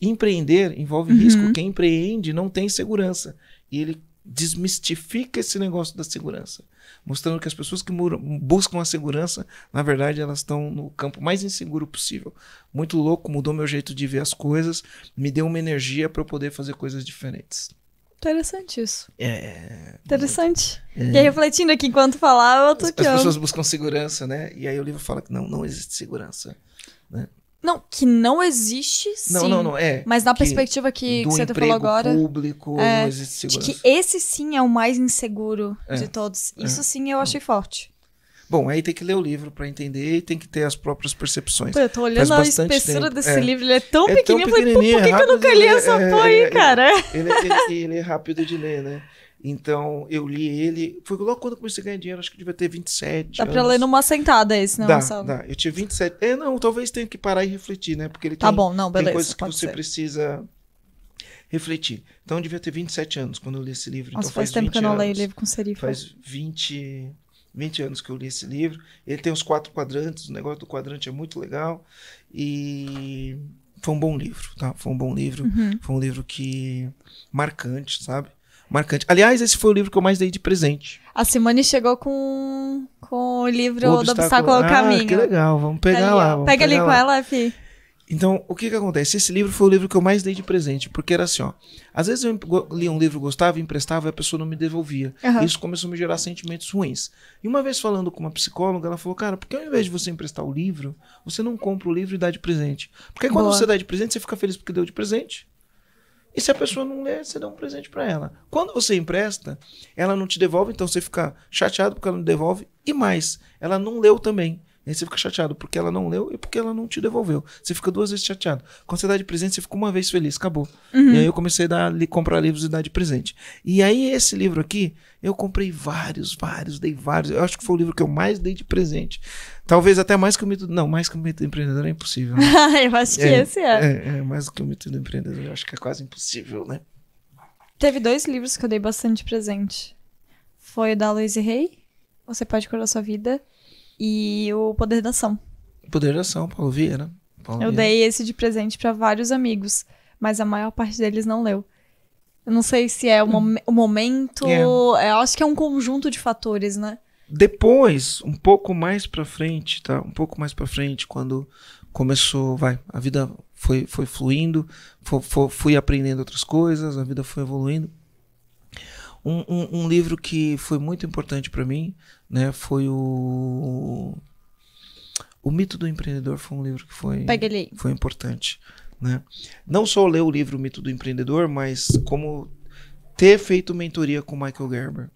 A: Empreender envolve uhum. risco. Quem empreende não tem segurança. E ele desmistifica esse negócio da segurança, mostrando que as pessoas que buscam a segurança, na verdade, elas estão no campo mais inseguro possível. Muito louco, mudou meu jeito de ver as coisas, me deu uma energia para eu poder fazer coisas diferentes.
B: Interessante isso. É. Interessante. É. E aí, refletindo aqui enquanto falava, eu tô aqui. As, as pessoas
A: buscam segurança, né? E aí o livro fala que não, não existe segurança. Né?
B: Não, que não existe, sim. Não, não, não, é. Mas na que perspectiva que, que você tá falou agora. público, é, não existe segurança. De que esse sim é o mais inseguro é. de todos. É. Isso é. sim eu achei forte.
A: Bom, aí tem que ler o livro para entender e tem que ter as próprias percepções. Pô, eu tô olhando Faz a espessura tempo. desse é. livro,
B: ele é tão pequenininho, é tão pequenininho eu falei, por que, que eu nunca li essa porra aí, cara?
A: Ele, ele, ele, é rápido de ler, né? Então, eu li ele. Foi logo quando eu comecei a ganhar dinheiro, acho que devia ter 27. Dá anos. pra ler
B: numa sentada esse, né, dá, Marcelo? Dá.
A: Eu tinha 27. É, não, talvez tenha que parar e refletir, né? Porque ele tá tem, bom, não, beleza, tem coisas que você ser. precisa refletir. Então, eu devia ter 27 anos quando eu li esse livro. Nossa, então, faz, faz tempo que eu não leio livro com serifa. Faz 20, 20 anos que eu li esse livro. Ele tem os quatro quadrantes, o negócio do quadrante é muito legal. E foi um bom livro, tá? Foi um bom livro. Uhum. Foi um livro que. marcante, sabe? marcante. Aliás, esse foi o livro que eu mais dei de presente.
B: A Simone chegou com, com o livro o obstáculo. do Obstáculo ao ah, Caminho. que legal,
A: vamos pegar tá lá. Vamos Pega ali lá. com
B: ela, Fi.
A: Então, o que que acontece? Esse livro foi o livro que eu mais dei de presente, porque era assim, ó. Às vezes eu lia um livro, gostava, emprestava e a pessoa não me devolvia. Uhum. Isso começou a me gerar sentimentos ruins. E uma vez falando com uma psicóloga, ela falou, cara, por que ao invés de você emprestar o livro, você não compra o livro e dá de presente? Porque quando Boa. você dá de presente, você fica feliz porque deu de presente. E se a pessoa não lê, você dá um presente para ela. Quando você empresta, ela não te devolve, então você fica chateado porque ela não devolve. E mais, ela não leu também. E aí você fica chateado porque ela não leu e porque ela não te devolveu. Você fica duas vezes chateado. Quando você dá de presente, você fica uma vez feliz, acabou. Uhum. E aí eu comecei a dar, li, comprar livros e dar de presente. E aí esse livro aqui, eu comprei vários, vários, dei vários. Eu acho que foi o livro que eu mais dei de presente. Talvez até mais que o mito. Não, mais que o mito do empreendedor é impossível. Né? eu acho que é, esse é. é. É, mais do que o mito do empreendedor. Eu acho que é quase impossível, né?
B: Teve dois livros que eu dei bastante presente. Foi o da Louise Hay, Você Pode Curar Sua Vida, e o Poder da Ação.
A: Poder da Ação, Paulo Vieira. Paulo eu Vieira. dei
B: esse de presente para vários amigos, mas a maior parte deles não leu. Eu não sei se é o, mom o momento. É. é eu acho que é um conjunto de fatores, né?
A: Depois, um pouco mais para frente, tá? Um pouco mais para frente, quando começou, vai, a vida foi, foi fluindo, foi, foi, fui aprendendo outras coisas, a vida foi evoluindo. Um, um, um livro que foi muito importante para mim né, foi o. O Mito do Empreendedor foi um livro que foi, foi importante. Né? Não só ler o livro o Mito do Empreendedor, mas como ter feito mentoria com Michael Gerber,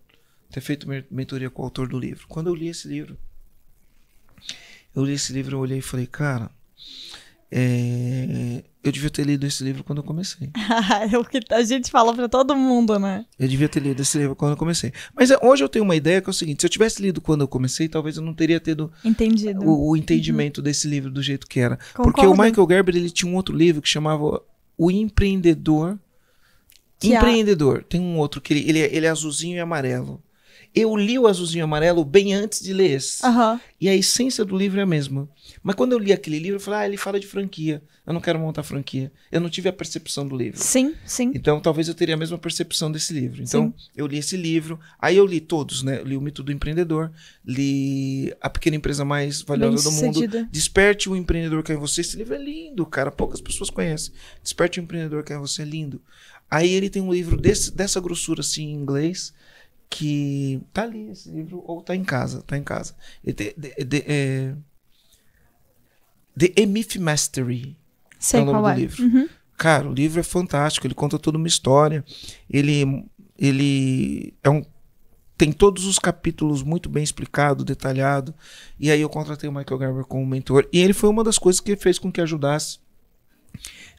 A: ter feito mentoria com o autor do livro. Quando eu li esse livro, eu li esse livro, eu olhei e falei, cara, é, eu devia ter lido esse livro quando eu comecei. é o que a gente fala para todo mundo, né? Eu devia ter lido esse livro quando eu comecei. Mas é, hoje eu tenho uma ideia que é o seguinte: se eu tivesse lido quando eu comecei, talvez eu não teria tido Entendido. O, o entendimento uhum. desse livro do jeito que era. Concordo. Porque o Michael Gerber ele tinha um outro livro que chamava O Empreendedor. Que Empreendedor. A... Tem um outro que ele, ele, é, ele é azulzinho e amarelo eu li o Azulzinho Amarelo bem antes de ler esse. Uhum. E a essência do livro é a mesma. Mas quando eu li aquele livro, eu falei, ah, ele fala de franquia. Eu não quero montar franquia. Eu não tive a percepção do livro. Sim, sim. Então talvez eu teria a mesma percepção desse livro. Então sim. eu li esse livro, aí eu li todos, né? Eu li O Mito do Empreendedor, li A Pequena Empresa Mais Valiosa do Mundo, Desperte o Empreendedor Que É Você. Esse livro é lindo, cara. Poucas pessoas conhecem. Desperte o Empreendedor Que É Você é lindo. Aí ele tem um livro desse, dessa grossura assim em inglês que tá ali esse livro ou tá em casa, tá em casa. É, The The The Emif Mastery é Sei é o nome do é. livro. Uhum. Cara, o livro é fantástico, ele conta toda uma história. Ele, ele é um tem todos os capítulos muito bem explicado, detalhado. E aí eu contratei o Michael Garber como mentor. E ele foi uma das coisas que fez com que ajudasse.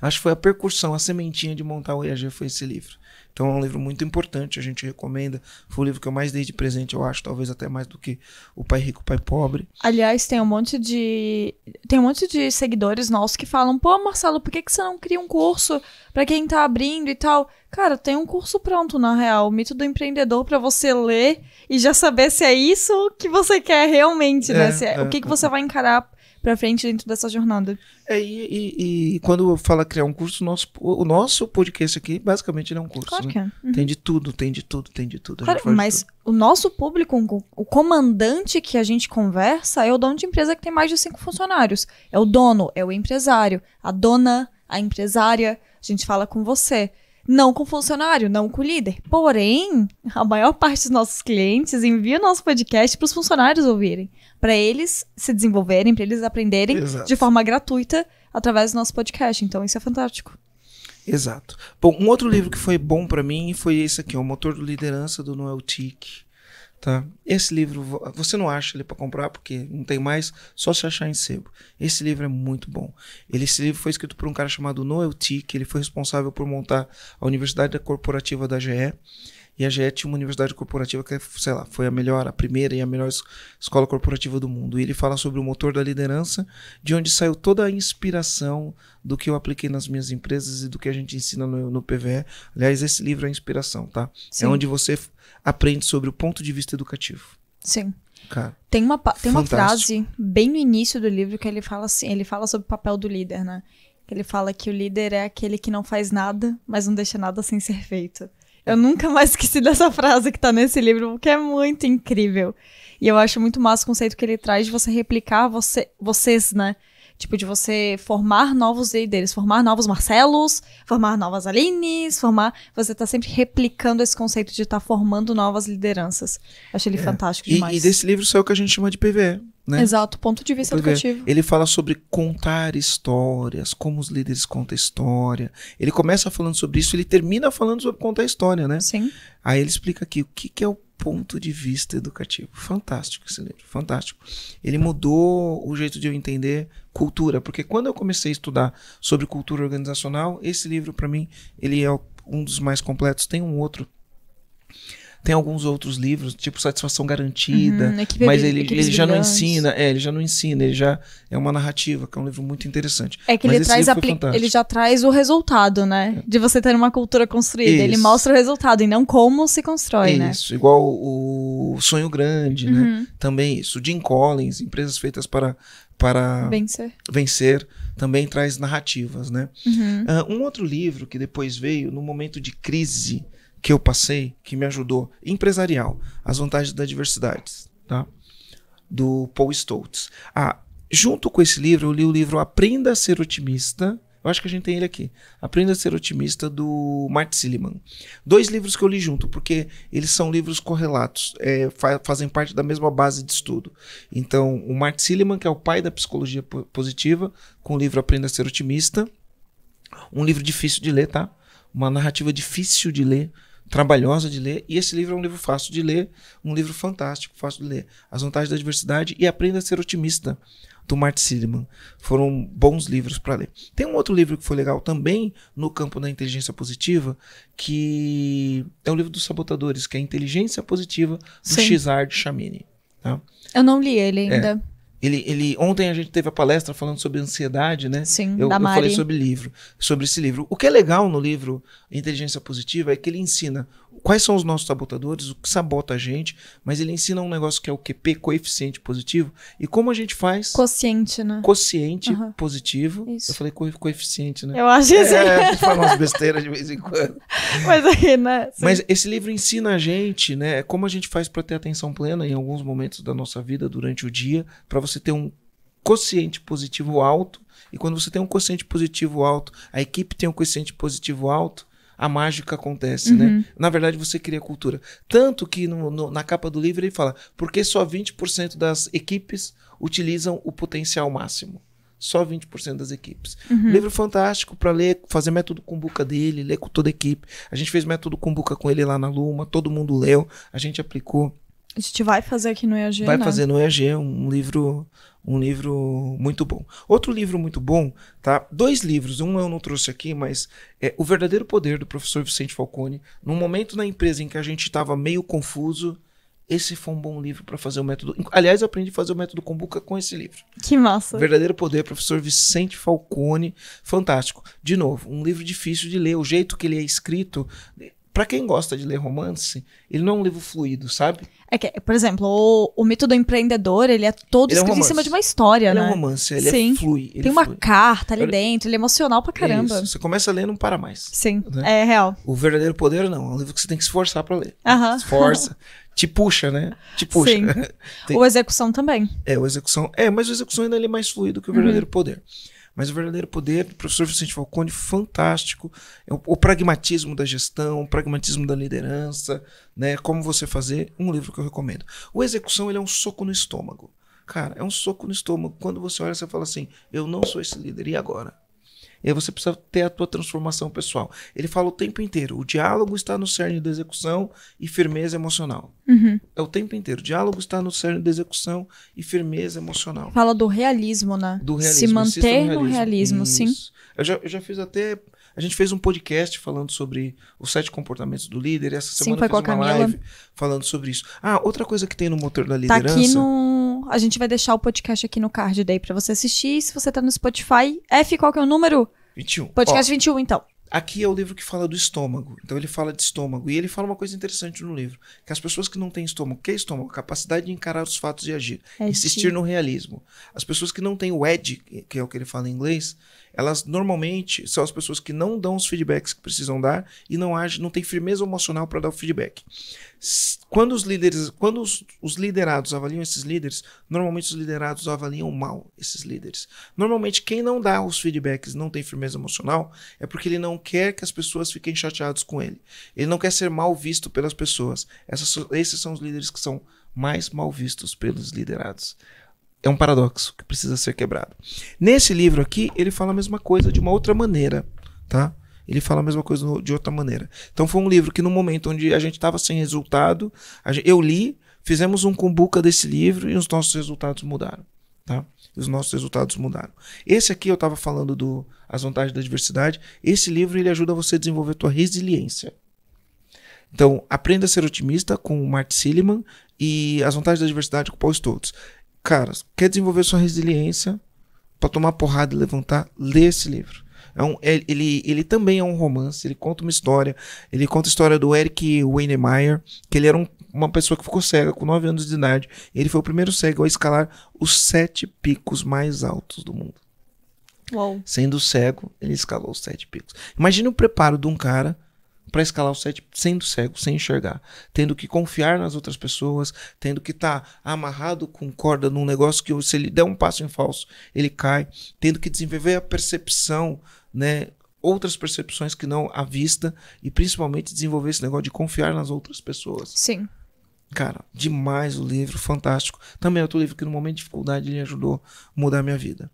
A: Acho que foi a percussão, a sementinha de montar o EAG foi esse livro. Então é um livro muito importante, a gente recomenda. Foi o livro que eu mais dei de presente, eu acho, talvez até mais do que O Pai Rico, o Pai Pobre.
B: Aliás, tem um monte de tem um monte de seguidores nossos que falam: "Pô, Marcelo, por que que você não cria um curso para quem tá abrindo e tal?" Cara, tem um curso pronto na real, o mito do empreendedor para você ler e já saber se é isso que você quer realmente, é, né? É, é, o é, que que é. você vai encarar para frente dentro dessa jornada.
A: É, e, e, e, quando eu falo criar um curso, nosso, o nosso podcast aqui basicamente é um curso. Claro né? que é. Uhum. Tem de tudo, tem de tudo, tem de tudo. Claro, mas
B: tudo. o nosso público, o comandante que a gente conversa é o dono de empresa que tem mais de cinco funcionários. É o dono, é o empresário, a dona, a empresária. A gente fala com você. Não com funcionário, não com líder. Porém, a maior parte dos nossos clientes envia o nosso podcast para os funcionários ouvirem, para eles se desenvolverem, para eles aprenderem Exato. de forma gratuita através do nosso podcast.
A: Então, isso é fantástico. Exato. Bom, um outro livro que foi bom para mim foi esse aqui, O Motor de Liderança do Noel Tick. Tá? Esse livro, você não acha ele para comprar porque não tem mais, só se achar em sebo. Esse livro é muito bom. Ele, esse livro foi escrito por um cara chamado Noel T, que ele foi responsável por montar a Universidade Corporativa da GE. E a GE tinha uma universidade corporativa que, é, sei lá, foi a melhor, a primeira e a melhor escola corporativa do mundo. E ele fala sobre o motor da liderança, de onde saiu toda a inspiração do que eu apliquei nas minhas empresas e do que a gente ensina no, no PVE. Aliás, esse livro é a inspiração, tá? É Sim. É onde você aprende sobre o ponto de vista educativo. Sim. Cara,
B: tem uma, tem uma frase bem no início do livro que ele fala assim, ele fala sobre o papel do líder, né? Ele fala que o líder é aquele que não faz nada, mas não deixa nada sem ser feito. Eu nunca mais esqueci dessa frase que tá nesse livro, porque é muito incrível. E eu acho muito massa o conceito que ele traz de você replicar você, vocês, né? Tipo, de você formar novos líderes, formar novos Marcelos, formar novas Alines, formar. Você tá sempre replicando esse conceito de estar tá formando novas lideranças. Acho ele é. fantástico demais. E, e desse
A: livro saiu o que a gente chama de PVE. Né? Exato,
B: ponto de vista educativo.
A: Ele fala sobre contar histórias, como os líderes contam história. Ele começa falando sobre isso, ele termina falando sobre contar história, né? Sim. Aí ele explica aqui o que, que é o ponto de vista educativo. Fantástico esse livro, fantástico. Ele mudou o jeito de eu entender cultura, porque quando eu comecei a estudar sobre cultura organizacional, esse livro para mim, ele é um dos mais completos, tem um outro tem alguns outros livros, tipo Satisfação Garantida, uhum, mas ele, ele já não ensina, é, ele já não ensina, ele já é uma narrativa, que é um livro muito interessante. É que mas ele traz ele já
B: traz o resultado, né? É. De você ter uma cultura construída. Isso. Ele mostra o resultado e não como se constrói, isso. né? Isso,
A: igual o Sonho Grande, né? uhum. né? Também isso. Jim Collins, Empresas Feitas para para vencer. vencer também traz narrativas, né? Uhum. Uh, um outro livro que depois veio no momento de crise que eu passei, que me ajudou, empresarial, As Vantagens da Diversidade, tá? Do Paul Stoltz. Ah, junto com esse livro, eu li o livro Aprenda a Ser Otimista, eu acho que a gente tem ele aqui. Aprenda a Ser Otimista, do Martin Silliman. Dois livros que eu li junto, porque eles são livros correlatos, é, fa fazem parte da mesma base de estudo. Então, o Martin Silliman, que é o pai da psicologia positiva, com o livro Aprenda a Ser Otimista. Um livro difícil de ler, tá? Uma narrativa difícil de ler, trabalhosa de ler. E esse livro é um livro fácil de ler, um livro fantástico, fácil de ler. As vantagens da diversidade e Aprenda a Ser Otimista do Martin Seligman. Foram bons livros para ler. Tem um outro livro que foi legal também no campo da inteligência positiva, que é o um livro dos sabotadores, que é Inteligência Positiva do Sim. Xard Chamini. Tá?
B: Eu não li ele é. ainda. É.
A: Ele, ele, ontem a gente teve a palestra falando sobre ansiedade, né? Sim, eu, da Mari. eu falei sobre livro, sobre esse livro. O que é legal no livro Inteligência Positiva é que ele ensina quais são os nossos sabotadores, o que sabota a gente, mas ele ensina um negócio que é o QP, coeficiente positivo, e como a gente faz. Consciente, né? Consciente uhum. positivo. Isso. Eu falei co coeficiente, né? Eu acho isso. É, a gente fala umas besteiras de vez em quando.
B: Mas aí,
A: né? Sim. Mas esse livro ensina a gente, né, é como a gente faz para ter atenção plena em alguns momentos da nossa vida durante o dia, para você ter um coeficiente positivo alto. E quando você tem um coeficiente positivo alto, a equipe tem um coeficiente positivo alto, a mágica acontece, né? uhum. né? Na verdade, você cria cultura. Tanto que no, no, na capa do livro ele fala: porque só 20% das equipes utilizam o potencial máximo. Só 20% das equipes. Uhum. Livro fantástico para ler, fazer método cumbuca dele, ler com toda a equipe. A gente fez método cumbuca com ele lá na Luma, todo mundo leu, a gente aplicou.
B: A gente vai fazer aqui no EAG. Vai né? fazer no
A: EAG, um livro um livro muito bom. Outro livro muito bom, tá? Dois livros, um eu não trouxe aqui, mas é O Verdadeiro Poder do Professor Vicente Falcone. Num momento na empresa em que a gente estava meio confuso, esse foi um bom livro para fazer o método. Aliás, eu aprendi a fazer o método Kumbuka com esse livro. Que massa. O Verdadeiro Poder, professor Vicente Falcone. Fantástico. De novo, um livro difícil de ler. O jeito que ele é escrito para quem gosta de ler romance, ele não é um livro fluido, sabe?
B: É que, por exemplo, o, o mito do empreendedor, ele é todo ele escrito é um em cima de uma história, ele é né? Ele é um romance, ele Sim. é flui. Ele Tem uma flui. carta ali dentro, ele é emocional pra caramba. isso. Você
A: começa a ler e não para mais.
B: Sim, né? é real.
A: O Verdadeiro Poder não, é um livro que você tem que se esforçar pra ler.
B: Aham. Uh -huh. Esforça.
A: te puxa, né? Te puxa. Sim.
B: tem... O Execução também.
A: É, o Execução. É, mas o Execução ainda é mais fluido que o uhum. Verdadeiro Poder. Mas o verdadeiro poder professor Vicente Falcone, fantástico. É o, pragmatismo da gestão, o pragmatismo da liderança, né? Como você fazer, um livro que eu recomendo. O Execução, ele é um soco no estômago. Cara, é um soco no estômago. Quando você olha, você fala assim, eu não sou esse líder, e agora? E aí você precisa ter a tua transformação pessoal. Ele fala o tempo inteiro: o diálogo está no cerne da execução e firmeza emocional. Uhum. É o tempo inteiro. O diálogo está no cerne da execução e firmeza emocional.
B: Fala do realismo, né? Do realismo. Se manter no realismo, no realismo sim.
A: Eu já, eu já fiz até. A gente fez um podcast falando sobre os sete comportamentos do líder. Essa semana Sim, foi fez uma Camila. live falando sobre isso. Ah, outra coisa que tem no motor da liderança. Tá aqui
B: no a gente vai deixar o podcast aqui no card daí pra você assistir. se você tá no Spotify, F, qual que é o número?
A: 21. Podcast Ó, 21, então. Aqui é o livro que fala do estômago. Então ele fala de estômago. E ele fala uma coisa interessante no livro: que as pessoas que não têm estômago, o que é estômago? Capacidade de encarar os fatos e agir. É insistir no realismo. As pessoas que não têm o Ed que é o que ele fala em inglês, elas normalmente são as pessoas que não dão os feedbacks que precisam dar e não agem, não têm firmeza emocional para dar o feedback. Quando os líderes, quando os, os, liderados avaliam esses líderes, normalmente os liderados avaliam mal esses líderes. Normalmente quem não dá os feedbacks, não tem firmeza emocional, é porque ele não quer que as pessoas fiquem chateadas com ele. Ele não quer ser mal visto pelas pessoas. Essas, esses são os líderes que são mais mal vistos pelos liderados é um paradoxo que precisa ser quebrado. Nesse livro aqui, ele fala a mesma coisa de uma outra maneira, tá? ele fala a mesma coisa no, de outra maneira. Então foi um livro que no momento onde a gente estava sem resultado, gente, eu li, fizemos um cumbuca desse livro e os nossos resultados mudaram. Tá? Os nossos resultados mudaram. Esse aqui eu estava falando do As Vantagens da Diversidade. Esse livro ele ajuda você a desenvolver a tua resiliência. Então, Aprenda a Ser Otimista com o Mark Silliman e As Vantagens da Diversidade com o Paul Stoltz. Cara, quer desenvolver sua resiliência para tomar porrada e levantar? Lê esse livro. É um, ele, ele também é um romance, ele conta uma história. Ele conta a história do Eric Weinemeyer, que ele era um, uma pessoa que ficou cega com 9 anos de idade. Ele foi o primeiro cego a escalar os sete picos mais altos do mundo. Uou. Sendo cego, ele escalou os sete picos. Imagina o preparo de um cara para escalar os sete sendo cego, sem enxergar, tendo que confiar nas outras pessoas, tendo que estar tá amarrado com corda num negócio que se ele der um passo em falso, ele cai, tendo que desenvolver a percepção né, outras percepções que não a vista e principalmente desenvolver esse negócio de confiar nas outras pessoas. Sim. Cara, demais o livro, fantástico. Também é outro livro que no momento de dificuldade ele ajudou a mudar a minha vida.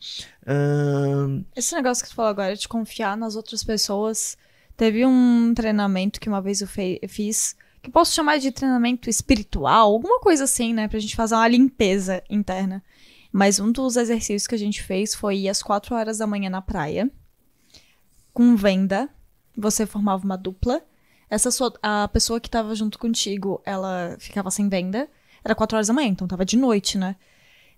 A: Um...
B: Esse negócio que tu falou agora de confiar nas outras pessoas, teve um treinamento que uma vez eu, eu fiz, que posso chamar de treinamento espiritual, alguma coisa assim, né, pra gente fazer uma limpeza interna. Mas um dos exercícios que a gente fez foi ir às 4 horas da manhã na praia com venda, você formava uma dupla. Essa sua, a pessoa que tava junto contigo, ela ficava sem venda. Era quatro horas da manhã, então tava de noite, né?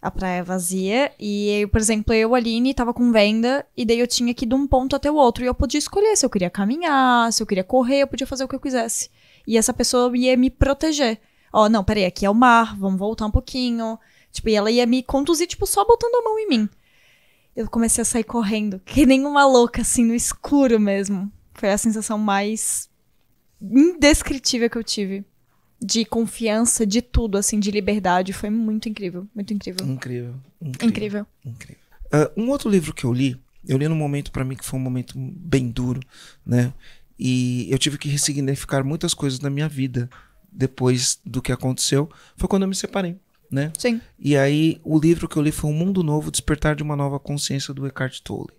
B: A praia vazia. E, eu, por exemplo, eu, Aline, tava com venda. E daí eu tinha que ir de um ponto até o outro. E eu podia escolher se eu queria caminhar, se eu queria correr, eu podia fazer o que eu quisesse. E essa pessoa ia me proteger. Ó, oh, não, peraí, aqui é o mar, vamos voltar um pouquinho. Tipo, e ela ia me conduzir, tipo, só botando a mão em mim eu comecei a sair correndo, que nem uma louca, assim, no escuro mesmo. Foi a sensação mais indescritível que eu tive. De confiança, de tudo, assim, de liberdade. Foi muito incrível, muito incrível. Incrível. Incrível.
A: Incrível. Uh, um outro livro que eu li, eu li num momento para mim que foi um momento bem duro, né? E eu tive que ressignificar muitas coisas na minha vida depois do que aconteceu. Foi quando eu me separei né? Sim. E aí o livro que eu li foi O Mundo Novo, Despertar de uma Nova Consciência do Eckhart Tolle.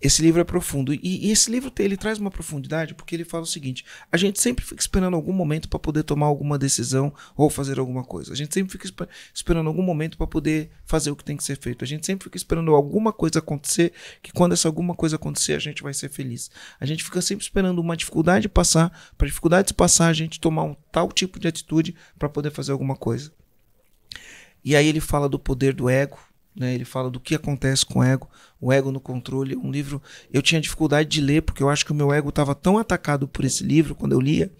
A: Esse livro é profundo e, e esse livro ele traz uma profundidade porque ele fala o seguinte: a gente sempre fica esperando algum momento para poder tomar alguma decisão ou fazer alguma coisa. A gente sempre fica esperando algum momento para poder fazer o que tem que ser feito. A gente sempre fica esperando alguma coisa acontecer que quando essa alguma coisa acontecer a gente vai ser feliz. A gente fica sempre esperando uma dificuldade passar para dificuldade passar a gente tomar um tal tipo de atitude para poder fazer alguma coisa. E aí ele fala do poder do ego, né? Ele fala do que acontece com o ego, o ego no controle. É um livro eu tinha dificuldade de ler porque eu acho que o meu ego estava tão atacado por esse livro quando eu lia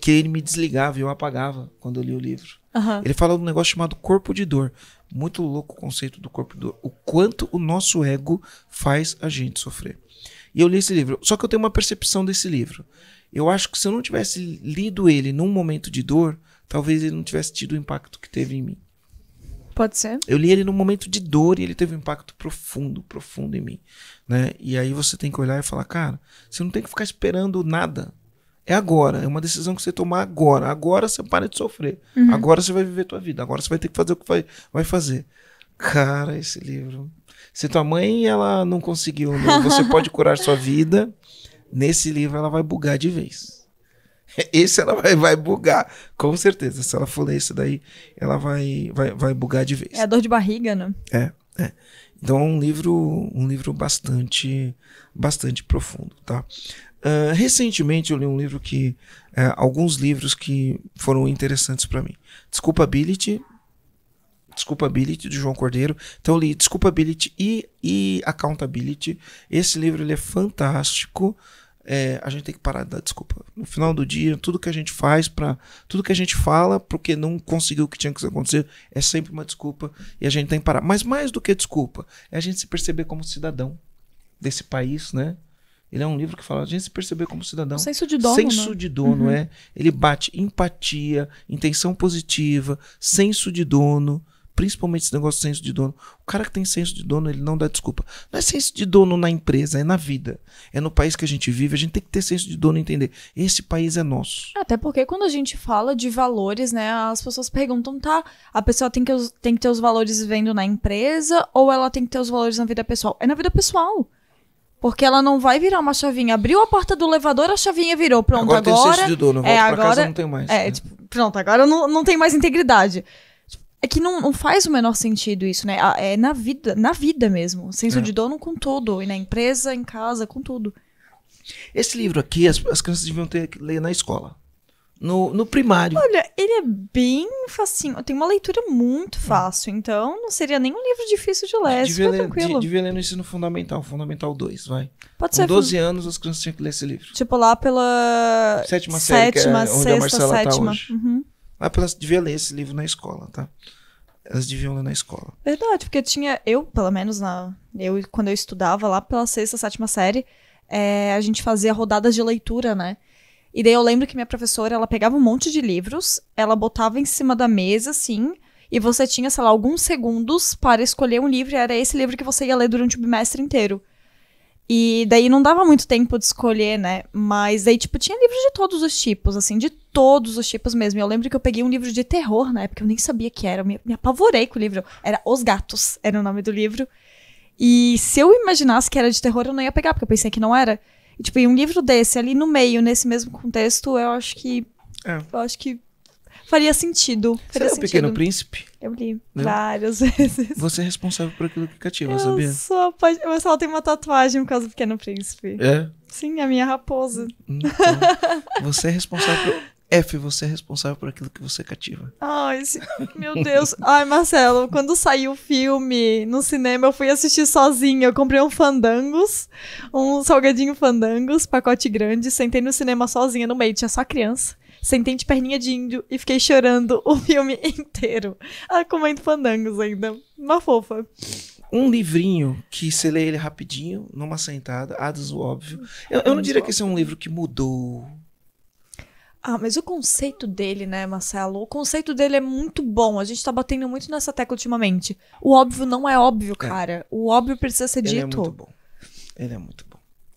A: que ele me desligava e eu apagava quando eu li o livro. Uhum. Ele fala de um negócio chamado corpo de dor. Muito louco o conceito do corpo de dor. O quanto o nosso ego faz a gente sofrer. E eu li esse livro. Só que eu tenho uma percepção desse livro. Eu acho que se eu não tivesse lido ele num momento de dor, talvez ele não tivesse tido o impacto que teve em mim. Pode ser. Eu li ele num momento de dor e ele teve um impacto profundo, profundo em mim. Né? E aí você tem que olhar e falar, cara, você não tem que ficar esperando nada. É agora, é uma decisão que você tomar agora. Agora você para de sofrer. Uhum. Agora você vai viver tua vida. Agora você vai ter que fazer o que vai, vai fazer. Cara, esse livro. Se tua mãe ela não conseguiu, não, né? você pode curar sua vida. Nesse livro ela vai bugar de vez. Esse ela vai, vai bugar. Com certeza. Se ela for ler isso daí, ela vai, vai, vai bugar de vez. É
B: a dor de barriga, né?
A: É, é. Então é um livro, um livro bastante, bastante profundo, tá? Uh, recentemente eu li um livro que. Uh, alguns livros que foram interessantes para mim. Desculpability. Desculpability do João Cordeiro. Então eu li Desculpability e, e Accountability. Esse livro ele é fantástico. É, a gente tem que parar de dar desculpa. No final do dia, tudo que a gente faz, para tudo que a gente fala, porque não conseguiu o que tinha que acontecer, é sempre uma desculpa e a gente tem que parar. Mas mais do que desculpa, é a gente se perceber como cidadão desse país, né? Ele é um livro que fala a gente se perceber como cidadão. O senso de dono. Senso né? de dono, uhum. é. Ele bate empatia, intenção positiva, senso de dono. Principalmente esse negócio de senso de dono. O cara que tem senso de dono, ele não dá desculpa. Não é senso de dono na empresa, é na vida. É no país que a gente vive, a gente tem que ter senso de dono e entender. Esse país é nosso.
B: Até porque quando a gente fala de valores, né, as pessoas perguntam, tá, a pessoa tem que, tem que ter os valores vivendo na empresa ou ela tem que ter os valores na vida pessoal? É na vida pessoal. Porque ela não vai virar uma chavinha. Abriu a porta do elevador, a chavinha virou. Pronto, agora. agora tem senso de dono, é, agora, casa, não tem mais. É, né? tipo, pronto, agora não, não tem mais integridade. É que não, não, faz o menor sentido isso, né? É na vida, na vida mesmo. senso é. de dono com todo. E na empresa, em casa, com tudo.
A: Esse livro aqui, as, as crianças deviam ter que ler na escola. No, no primário.
B: Olha, ele é bem facinho. Tem uma leitura muito hum. fácil. Então, não seria nenhum livro difícil de ler. Ah, devia, ler,
A: tranquilo. devia ler no ensino fundamental. Fundamental 2, vai. Pode ser. Com 12 fun... anos, as crianças tinham que ler esse livro.
B: Tipo, lá pela...
A: Sétima, sétima série, que é sexta, onde a tá sétima. Tá hoje. Uhum. Ah, pelas deviam ler esse livro na escola, tá? Elas deviam ler na escola.
B: Verdade, porque tinha. Eu, pelo menos, na, eu quando eu estudava lá pela sexta, sétima série, é, a gente fazia rodadas de leitura, né? E daí eu lembro que minha professora, ela pegava um monte de livros, ela botava em cima da mesa, assim, e você tinha, sei lá, alguns segundos para escolher um livro, e era esse livro que você ia ler durante o bimestre inteiro. E daí não dava muito tempo de escolher, né? Mas daí, tipo, tinha livros de todos os tipos, assim, de todos os tipos mesmo. Eu lembro que eu peguei um livro de terror na né? época, eu nem sabia que era, eu me, me apavorei com o livro. Era Os Gatos, era o nome do livro. E se eu imaginasse que era de terror, eu não ia pegar, porque eu pensei que não era. E, tipo, e um livro desse ali no meio, nesse mesmo contexto, eu acho que. É. Eu acho que faria sentido. Faria Você é o Pequeno Príncipe? Eu li Não?
A: várias vezes. Você é responsável por aquilo que cativa, eu sabia?
B: Sou, pode... Eu só tenho uma tatuagem por causa do Pequeno Príncipe. É? Sim, a minha raposa. Então,
A: você é responsável por... F, você é responsável por aquilo que você cativa.
B: Ai, esse... meu Deus. Ai, Marcelo, quando saiu o filme no cinema, eu fui assistir sozinha. Eu comprei um fandangos, um salgadinho fandangos, pacote grande, sentei no cinema sozinha no meio, tinha só criança sentei de perninha de índio e fiquei chorando o filme inteiro. Ah, comendo fandangos ainda. Uma fofa.
A: Um livrinho que você lê ele rapidinho, numa sentada, adas o óbvio. Eu, eu não diria que esse é um livro que mudou
B: ah, mas o conceito dele, né, Marcelo? O conceito dele é muito bom. A gente tá batendo muito nessa tecla ultimamente. O óbvio não é óbvio, é. cara. É. O óbvio precisa ser Ele é dito. Ele é muito
A: bom. Ele é muito bom.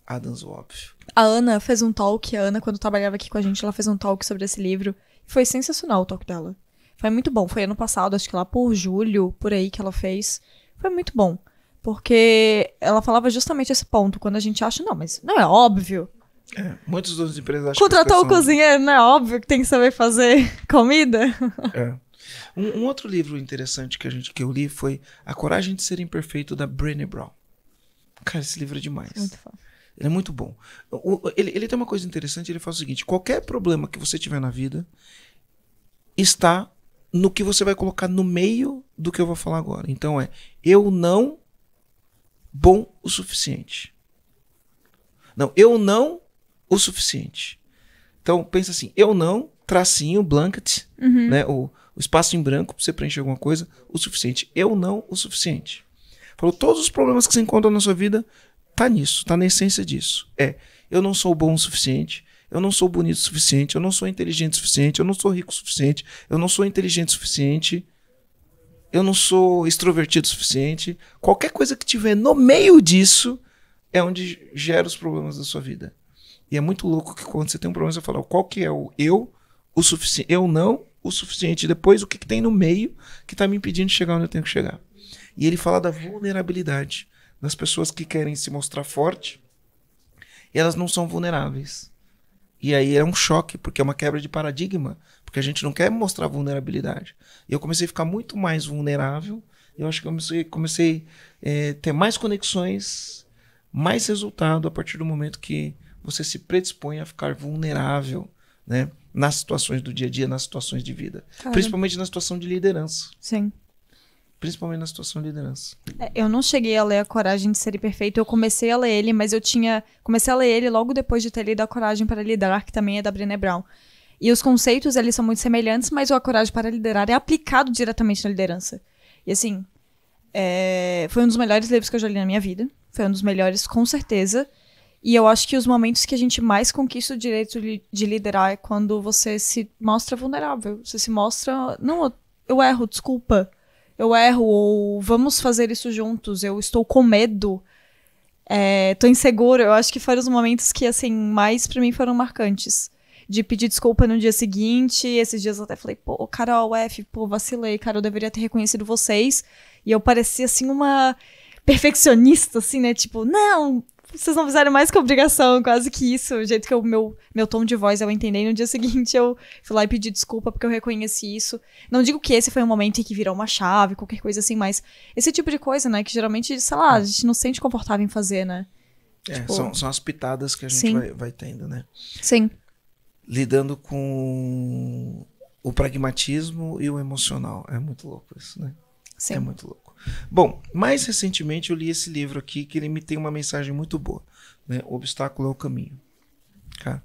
A: Adams óbvio.
B: A Ana fez um talk, a Ana, quando trabalhava aqui com a gente, ela fez um talk sobre esse livro. Foi sensacional o talk dela. Foi muito bom. Foi ano passado, acho que lá por julho, por aí que ela fez. Foi muito bom. Porque ela falava justamente esse ponto, quando a gente acha, não, mas não é óbvio.
A: É, muitos donos de empresas acham Contratou que o
B: cozinheiro, não é óbvio que tem que saber fazer comida?
A: É. Um, um, outro livro interessante que, a gente, que eu li foi A Coragem de Ser Imperfeito, da Brené Brown. Cara, esse livro é demais. Muito fofo. Ele é muito bom. O, ele, ele tem uma coisa interessante, ele fala o seguinte: qualquer problema que você tiver na vida está no que você vai colocar no meio do que eu vou falar agora. Então é eu não bom o suficiente. Não, eu não o suficiente. Então pensa assim, eu não tracinho blanket, uhum. né, o, o espaço em branco para você preencher alguma coisa, o suficiente. Eu não o suficiente. Falou todos os problemas que você encontra na sua vida, tá nisso, tá na essência disso. É, eu não sou bom o suficiente, eu não sou bonito o suficiente, eu não sou inteligente o suficiente, eu não sou rico o suficiente, eu não sou inteligente o suficiente, eu não sou extrovertido o suficiente. Qualquer coisa que tiver no meio disso é onde gera os problemas da sua vida. E é muito louco que quando você tem um problema, você fala qual que é o eu, o suficiente, eu não, o suficiente. Depois, o que, que tem no meio que está me impedindo de chegar onde eu tenho que chegar. E ele fala da vulnerabilidade das pessoas que querem se mostrar forte e elas não são vulneráveis. E aí é um choque, porque é uma quebra de paradigma, porque a gente não quer mostrar vulnerabilidade. E eu comecei a ficar muito mais vulnerável, eu acho que eu comecei, comecei a é, ter mais conexões, mais resultado a partir do momento que você se predispõe a ficar vulnerável, né? Nas situações do dia a dia, nas situações de vida. Claro. Principalmente na situação de liderança. Sim principalmente na situação de liderança.
B: É, eu não cheguei a ler A Coragem de Ser Imperfeito, eu comecei a ler ele, mas eu tinha. Comecei a ler ele logo depois de ter lido A Coragem para Liderar, que também é da Brené Brown. E os conceitos, eles são muito semelhantes, mas o A Coragem para Liderar é aplicado diretamente na liderança. E assim, é... foi um dos melhores livros que eu já li na minha vida. Foi um dos melhores, com certeza. E eu acho que os momentos que a gente mais conquista o direito de liderar é quando você se mostra vulnerável. Você se mostra. Não, eu erro, desculpa eu erro, ou vamos fazer isso juntos, eu estou com medo, é, tô inseguro. Eu acho que foram os momentos que, assim, mais para mim foram marcantes. De pedir desculpa no dia seguinte, esses dias eu até falei, pô, Carol, F, pô, vacilei, cara, eu deveria ter reconhecido vocês. E eu parecia, assim, uma perfeccionista, assim, né? Tipo, não, vocês não fizeram mais que obrigação, quase que isso. O jeito que o meu, meu tom de voz eu entendi. E no dia seguinte eu fui lá e pedi desculpa porque eu reconheci isso. Não digo que esse foi um momento em que virou uma chave, qualquer coisa assim, mas esse tipo de coisa, né? Que geralmente, sei lá, a é. gente não sente confortável em fazer, né?
A: É, tipo... são, são as pitadas que a gente vai, vai tendo, né? Sim. Lidando com o pragmatismo e o emocional. É muito louco isso, né? Sim. É muito louco. Bom, mais recentemente eu li esse livro aqui que ele me tem uma mensagem muito boa. Né? O obstáculo é o caminho. Tá?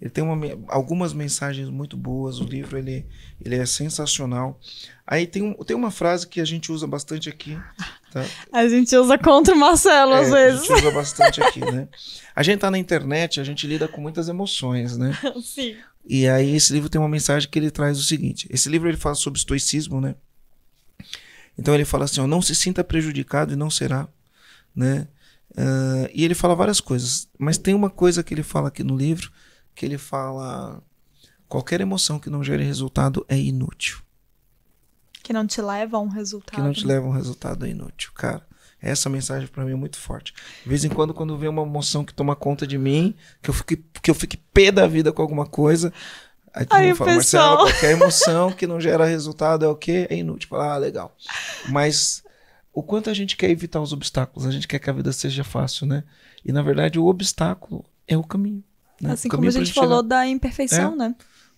A: Ele tem uma, algumas mensagens muito boas. O livro ele, ele é sensacional. Aí tem, um, tem uma frase que a gente usa bastante aqui. Tá? A gente usa contra o Marcelo é, às vezes. A gente usa bastante aqui, né? A gente tá na internet, a gente lida com muitas emoções, né? Sim. E aí esse livro tem uma mensagem que ele traz o seguinte. Esse livro ele fala sobre estoicismo, né? Então ele fala assim: ó, não se sinta prejudicado e não será. Né? Uh, e ele fala várias coisas, mas tem uma coisa que ele fala aqui no livro que ele fala: qualquer emoção que não gere resultado é inútil.
B: Que não te leva a um resultado. Que não te leva a um
A: resultado é inútil, cara. Essa mensagem para mim é muito forte. De vez em quando, quando vem uma emoção que toma conta de mim, que eu fique, que eu fique pé da vida com alguma coisa, Aí, Aí fala, pessoal... Marcelo, qualquer emoção que não gera resultado é o quê? É inútil. Fala, ah, legal. Mas o quanto a gente quer evitar os obstáculos, a gente quer que a vida seja fácil, né? E na verdade o obstáculo é o caminho. Né? Assim o caminho como a gente, falou chegar. da imperfeição, é, né?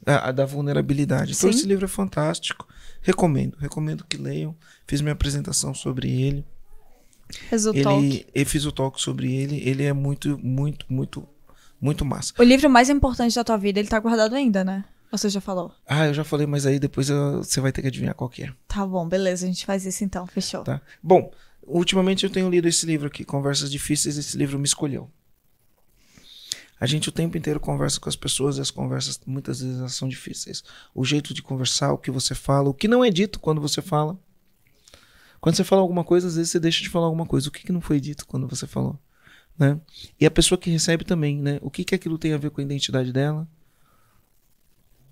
A: A, da vulnerabilidade. Então Sim. esse livro é fantástico. Recomendo, recomendo que leiam. Fiz minha apresentação sobre ele. Fiz o ele, talk. Eu fiz o talk sobre ele. Ele é muito, muito, muito muito massa. O
B: livro mais importante da tua vida, ele tá guardado ainda, né? Você já falou?
A: Ah, eu já falei, mas aí depois eu, você vai ter que adivinhar qual que é.
B: Tá bom, beleza, a gente faz isso então, fechou. Tá.
A: Bom, ultimamente eu tenho lido esse livro aqui, Conversas Difíceis, esse livro me escolheu. A gente o tempo inteiro conversa com as pessoas e as conversas muitas vezes são difíceis. O jeito de conversar, o que você fala, o que não é dito quando você fala. Quando você fala alguma coisa, às vezes você deixa de falar alguma coisa. O que, que não foi dito quando você falou? Né? E a pessoa que recebe também, né? O que, que aquilo tem a ver com a identidade dela?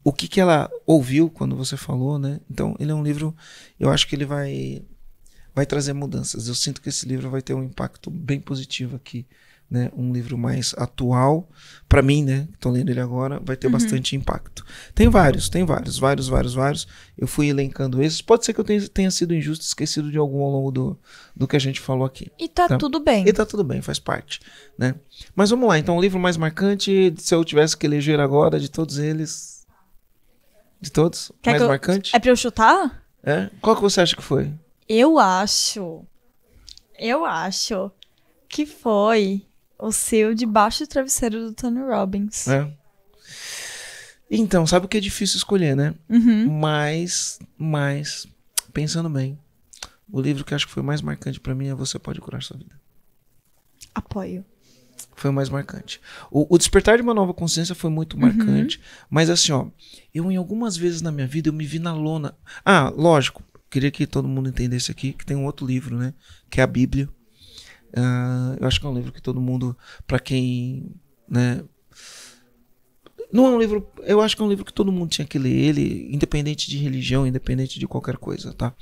A: O que, que ela ouviu quando você falou, né? Então, ele é um livro, eu acho que ele vai vai trazer mudanças. Eu sinto que esse livro vai ter um impacto bem positivo aqui né, um livro mais atual, para mim, né, estou lendo ele agora, vai ter uhum. bastante impacto. Tem vários, tem vários, vários, vários, vários. Eu fui elencando esses. Pode ser que eu tenha, tenha sido injusto, esquecido de algum ao longo do, do que a gente falou aqui. E tá, tá, tudo bem. E tá tudo bem, faz parte, né? Mas vamos lá, então, o livro mais marcante, se eu tivesse que eleger agora de todos eles, de todos, Quer mais eu, marcante? É
B: para eu chutar?
A: É? Qual que você acha que foi?
B: Eu acho. Eu acho que foi o seu debaixo do travesseiro do Tony Robbins.
A: É. Então, sabe o que é difícil escolher, né? Uhum. Mas, mas, pensando bem, o livro que acho que foi mais marcante para mim é Você Pode Curar Sua Vida. Apoio. Foi o mais marcante. O, o Despertar de uma Nova Consciência foi muito uhum. marcante, mas assim, ó, eu em algumas vezes na minha vida eu me vi na lona. Ah, lógico, queria que todo mundo entendesse aqui que tem um outro livro, né? Que é a Bíblia. Uh, eu acho que é um livro que todo mundo, para quem, né, não é um livro, eu acho que é um livro que todo mundo tinha que ler ele, independente de religião, independente de qualquer coisa, tá?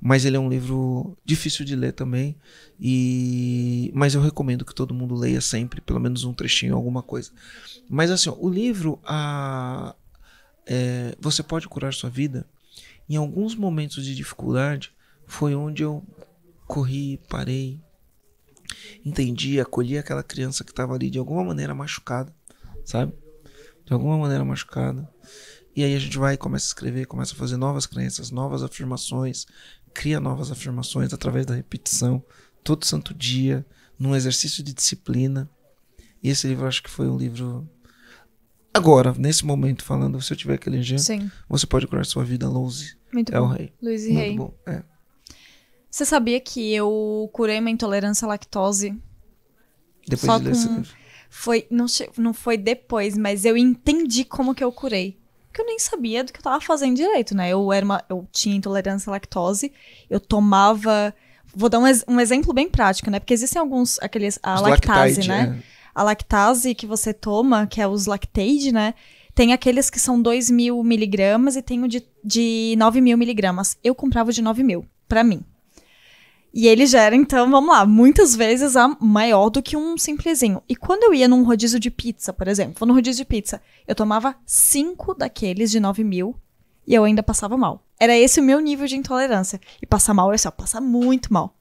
A: Mas ele é um livro difícil de ler também e mas eu recomendo que todo mundo leia sempre, pelo menos um trechinho, alguma coisa. Mas assim, ó, o livro a é, você pode curar sua vida. Em alguns momentos de dificuldade foi onde eu corri, parei, entendi, acolhi aquela criança que estava ali de alguma maneira machucada, sabe? De alguma maneira machucada. E aí a gente vai, começa a escrever, começa a fazer novas crenças, novas afirmações, cria novas afirmações através da repetição, todo santo dia, num exercício de disciplina. E esse livro acho que foi um livro. Agora, nesse momento, falando, se eu tiver aquele jeito, você pode curar sua vida, Louise. Muito é bom. o rei. Luiz Rei. Muito Bom. É.
B: Você sabia que eu curei uma intolerância à lactose? Depois Só de ler com... Foi, não, che... não foi depois, mas eu entendi como que eu curei. Porque eu nem sabia do que eu tava fazendo direito, né? Eu, era uma... eu tinha intolerância à lactose, eu tomava. Vou dar um, ex... um exemplo bem prático, né? Porque existem alguns. aqueles A os lactase, né? É. A lactase que você toma, que é os lactaid, né? Tem aqueles que são 2 mil miligramas e tem o de, de 9 mil miligramas. Eu comprava o de 9 mil, pra mim. E ele gera, então, vamos lá, muitas vezes a maior do que um simplesinho. E quando eu ia num rodízio de pizza, por exemplo, vou num rodízio de pizza, eu tomava cinco daqueles de 9 mil e eu ainda passava mal. Era esse o meu nível de intolerância. E passar mal é assim, ó, passar muito mal.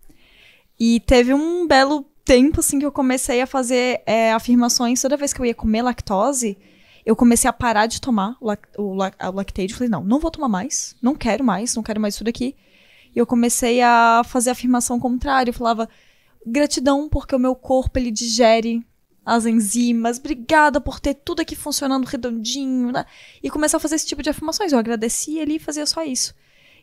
B: E teve um belo tempo, assim, que eu comecei a fazer é, afirmações. Toda vez que eu ia comer lactose, eu comecei a parar de tomar o, lac o, o lactate. Falei, não, não vou tomar mais, não quero mais, não quero mais isso daqui. E eu comecei a fazer a afirmação contrária. Eu falava, gratidão porque o meu corpo ele digere as enzimas, obrigada por ter tudo aqui funcionando redondinho, né? E começar a fazer esse tipo de afirmações. Eu agradecia ali e fazia só isso.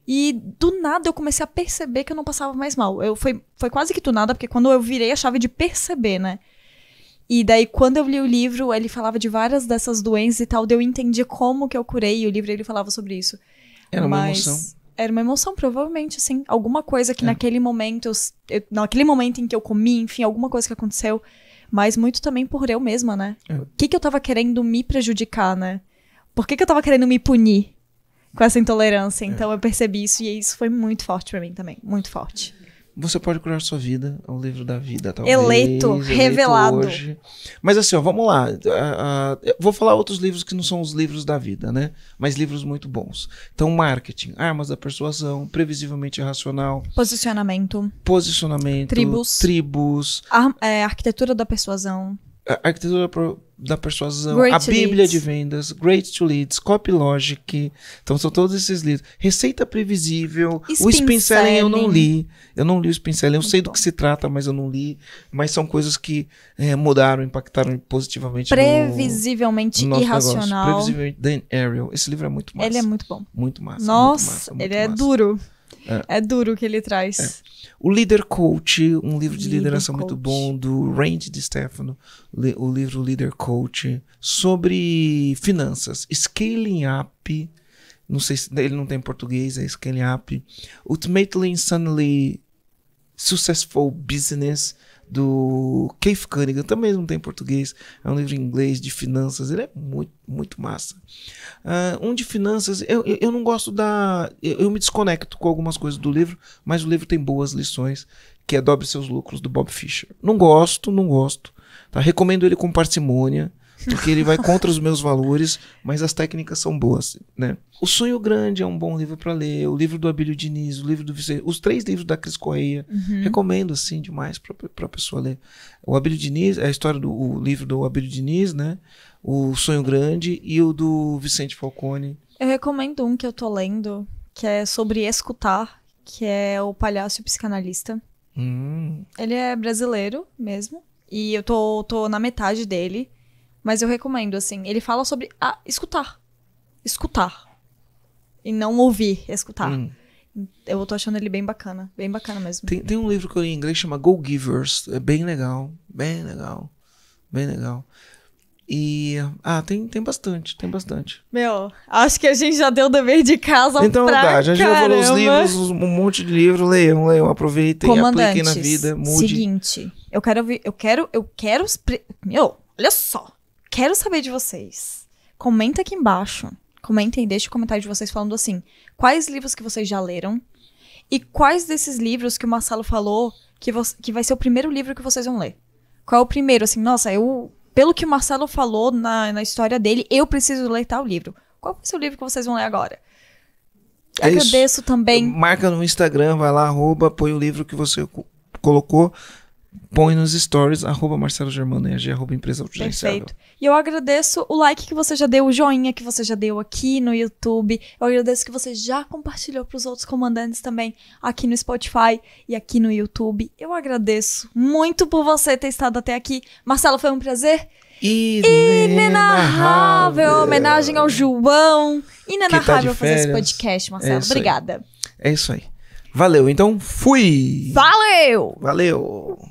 B: E do nada eu comecei a perceber que eu não passava mais mal. Eu, foi, foi quase que do nada, porque quando eu virei a chave de perceber, né? E daí, quando eu li o livro, ele falava de várias dessas doenças e tal, daí eu entendi como que eu curei, e o livro ele falava sobre isso.
A: Era Mas... uma emoção
B: era uma emoção, provavelmente, assim. Alguma coisa que é. naquele momento, eu, naquele momento em que eu comi, enfim, alguma coisa que aconteceu. Mas muito também por eu mesma, né? É. O que, que eu tava querendo me prejudicar, né? Por que, que eu tava querendo me punir com essa intolerância? É. Então eu percebi isso e isso foi muito forte para mim também. Muito forte
A: você pode curar sua vida, é um livro da vida, talvez. Eleito, eleito revelado. Hoje. Mas assim, ó, vamos lá. Uh, uh, vou falar outros livros que não são os livros da vida, né? Mas livros muito bons. Então, marketing, armas da persuasão, previsivelmente irracional.
B: Posicionamento.
A: Posicionamento. Tribos. Tribos.
B: Ar é, arquitetura da persuasão
A: a arquitetura pro, da persuasão, Great a Bíblia leads. de vendas, Great to Leads, Copy Logic. Então são todos esses livros. Receita previsível, Spin o Spin Selling eu não li. Eu não li o Spin Selling, eu Muito sei bom. do que se trata, mas eu não li. Mas são coisas que é, mudaram, impactaram positivamente. Previsivelmente no, no irracional. Negócio. Previsivelmente Dan Ariel. Esse livro é muito massa. Ele é muito bom. Muito massa. Nossa, muito massa, muito ele
B: é massa. é duro. É. duro o que ele traz.
A: É. O Leader Coach, um livro de Leader liderança Coach. muito bom, do Randy de Stefano, o livro Leader Coach, sobre finanças. Scaling Up, não sei se ele não tem em português, é Scaling Up. Ultimately Suddenly Successful Business do Keith Cunningham, também não tem português, é um livro em inglês de finanças, ele é muito, muito massa. Uh, um de finanças, eu, eu, não gosto da. Eu, eu, me desconecto com algumas coisas do livro, mas o livro tem boas lições, que é Dobre Seus Lucros, do Bob Fischer. Não gosto, não gosto. Tá? Recomendo ele com parcimônia porque ele vai contra os meus valores, mas as técnicas são boas, né? O Sonho Grande é um bom livro para ler, o livro do Abílio Diniz, o livro do Vicente, os três livros da Cris Correia, uhum. recomendo assim demais para a pessoa ler. O Abílio Diniz, é a história do o livro do Abílio Diniz, né? O Sonho Grande e o do Vicente Falcone.
B: Eu recomendo um que eu tô lendo, que é sobre escutar, que é o Palhaço Psicanalista.
A: Hum.
B: Ele é brasileiro mesmo. E eu tô, tô na metade dele. Mas eu recomendo, assim. Ele fala sobre a, escutar. Escutar. E não ouvir, escutar. Hum. Eu tô achando ele bem bacana. Bem bacana mesmo. Tem,
A: tem um livro que eu li em inglês chama Go Givers. É bem legal. Bem legal. Bem legal. E. Ah, tem, tem bastante, tem bastante.
B: Meu, acho que a gente já deu o dever de casa então, pra tá, já caramba. Então, já falou os livros,
A: um monte de livros, leiam, leiam, aproveitem, apliquem na vida, mude. Seguinte,
B: eu quero ouvir, eu quero, eu quero. Meu, olha só, Quero saber de vocês. Comenta aqui embaixo. Comentem, deixem o comentário de vocês falando assim: quais livros que vocês já leram e quais desses livros que o Marcelo falou que, que vai ser o primeiro livro que vocês vão ler. Qual é o primeiro? Assim, nossa, eu. Pelo que o Marcelo falou na, na história dele, eu preciso ler tal livro. Qual vai o seu livro que vocês vão ler agora? É Agradeço isso. também.
A: Marca no Instagram, vai lá, arroba, põe o livro que você colocou põe nos stories, arroba Marcelo Germano EAG, arroba empresa Perfeito.
B: E eu agradeço o like que você já deu, o joinha que você já deu aqui no YouTube. Eu agradeço que você já compartilhou para os outros comandantes também aqui no Spotify e aqui no YouTube. Eu agradeço muito por você ter estado até aqui. Marcelo, foi um prazer.
A: Inenarrável! Inenarrável. Homenagem
B: ao João. Inenarrável tá fazer esse podcast, Marcelo. É Obrigada.
A: Aí. É isso aí. Valeu, então fui!
B: Valeu!
A: Valeu!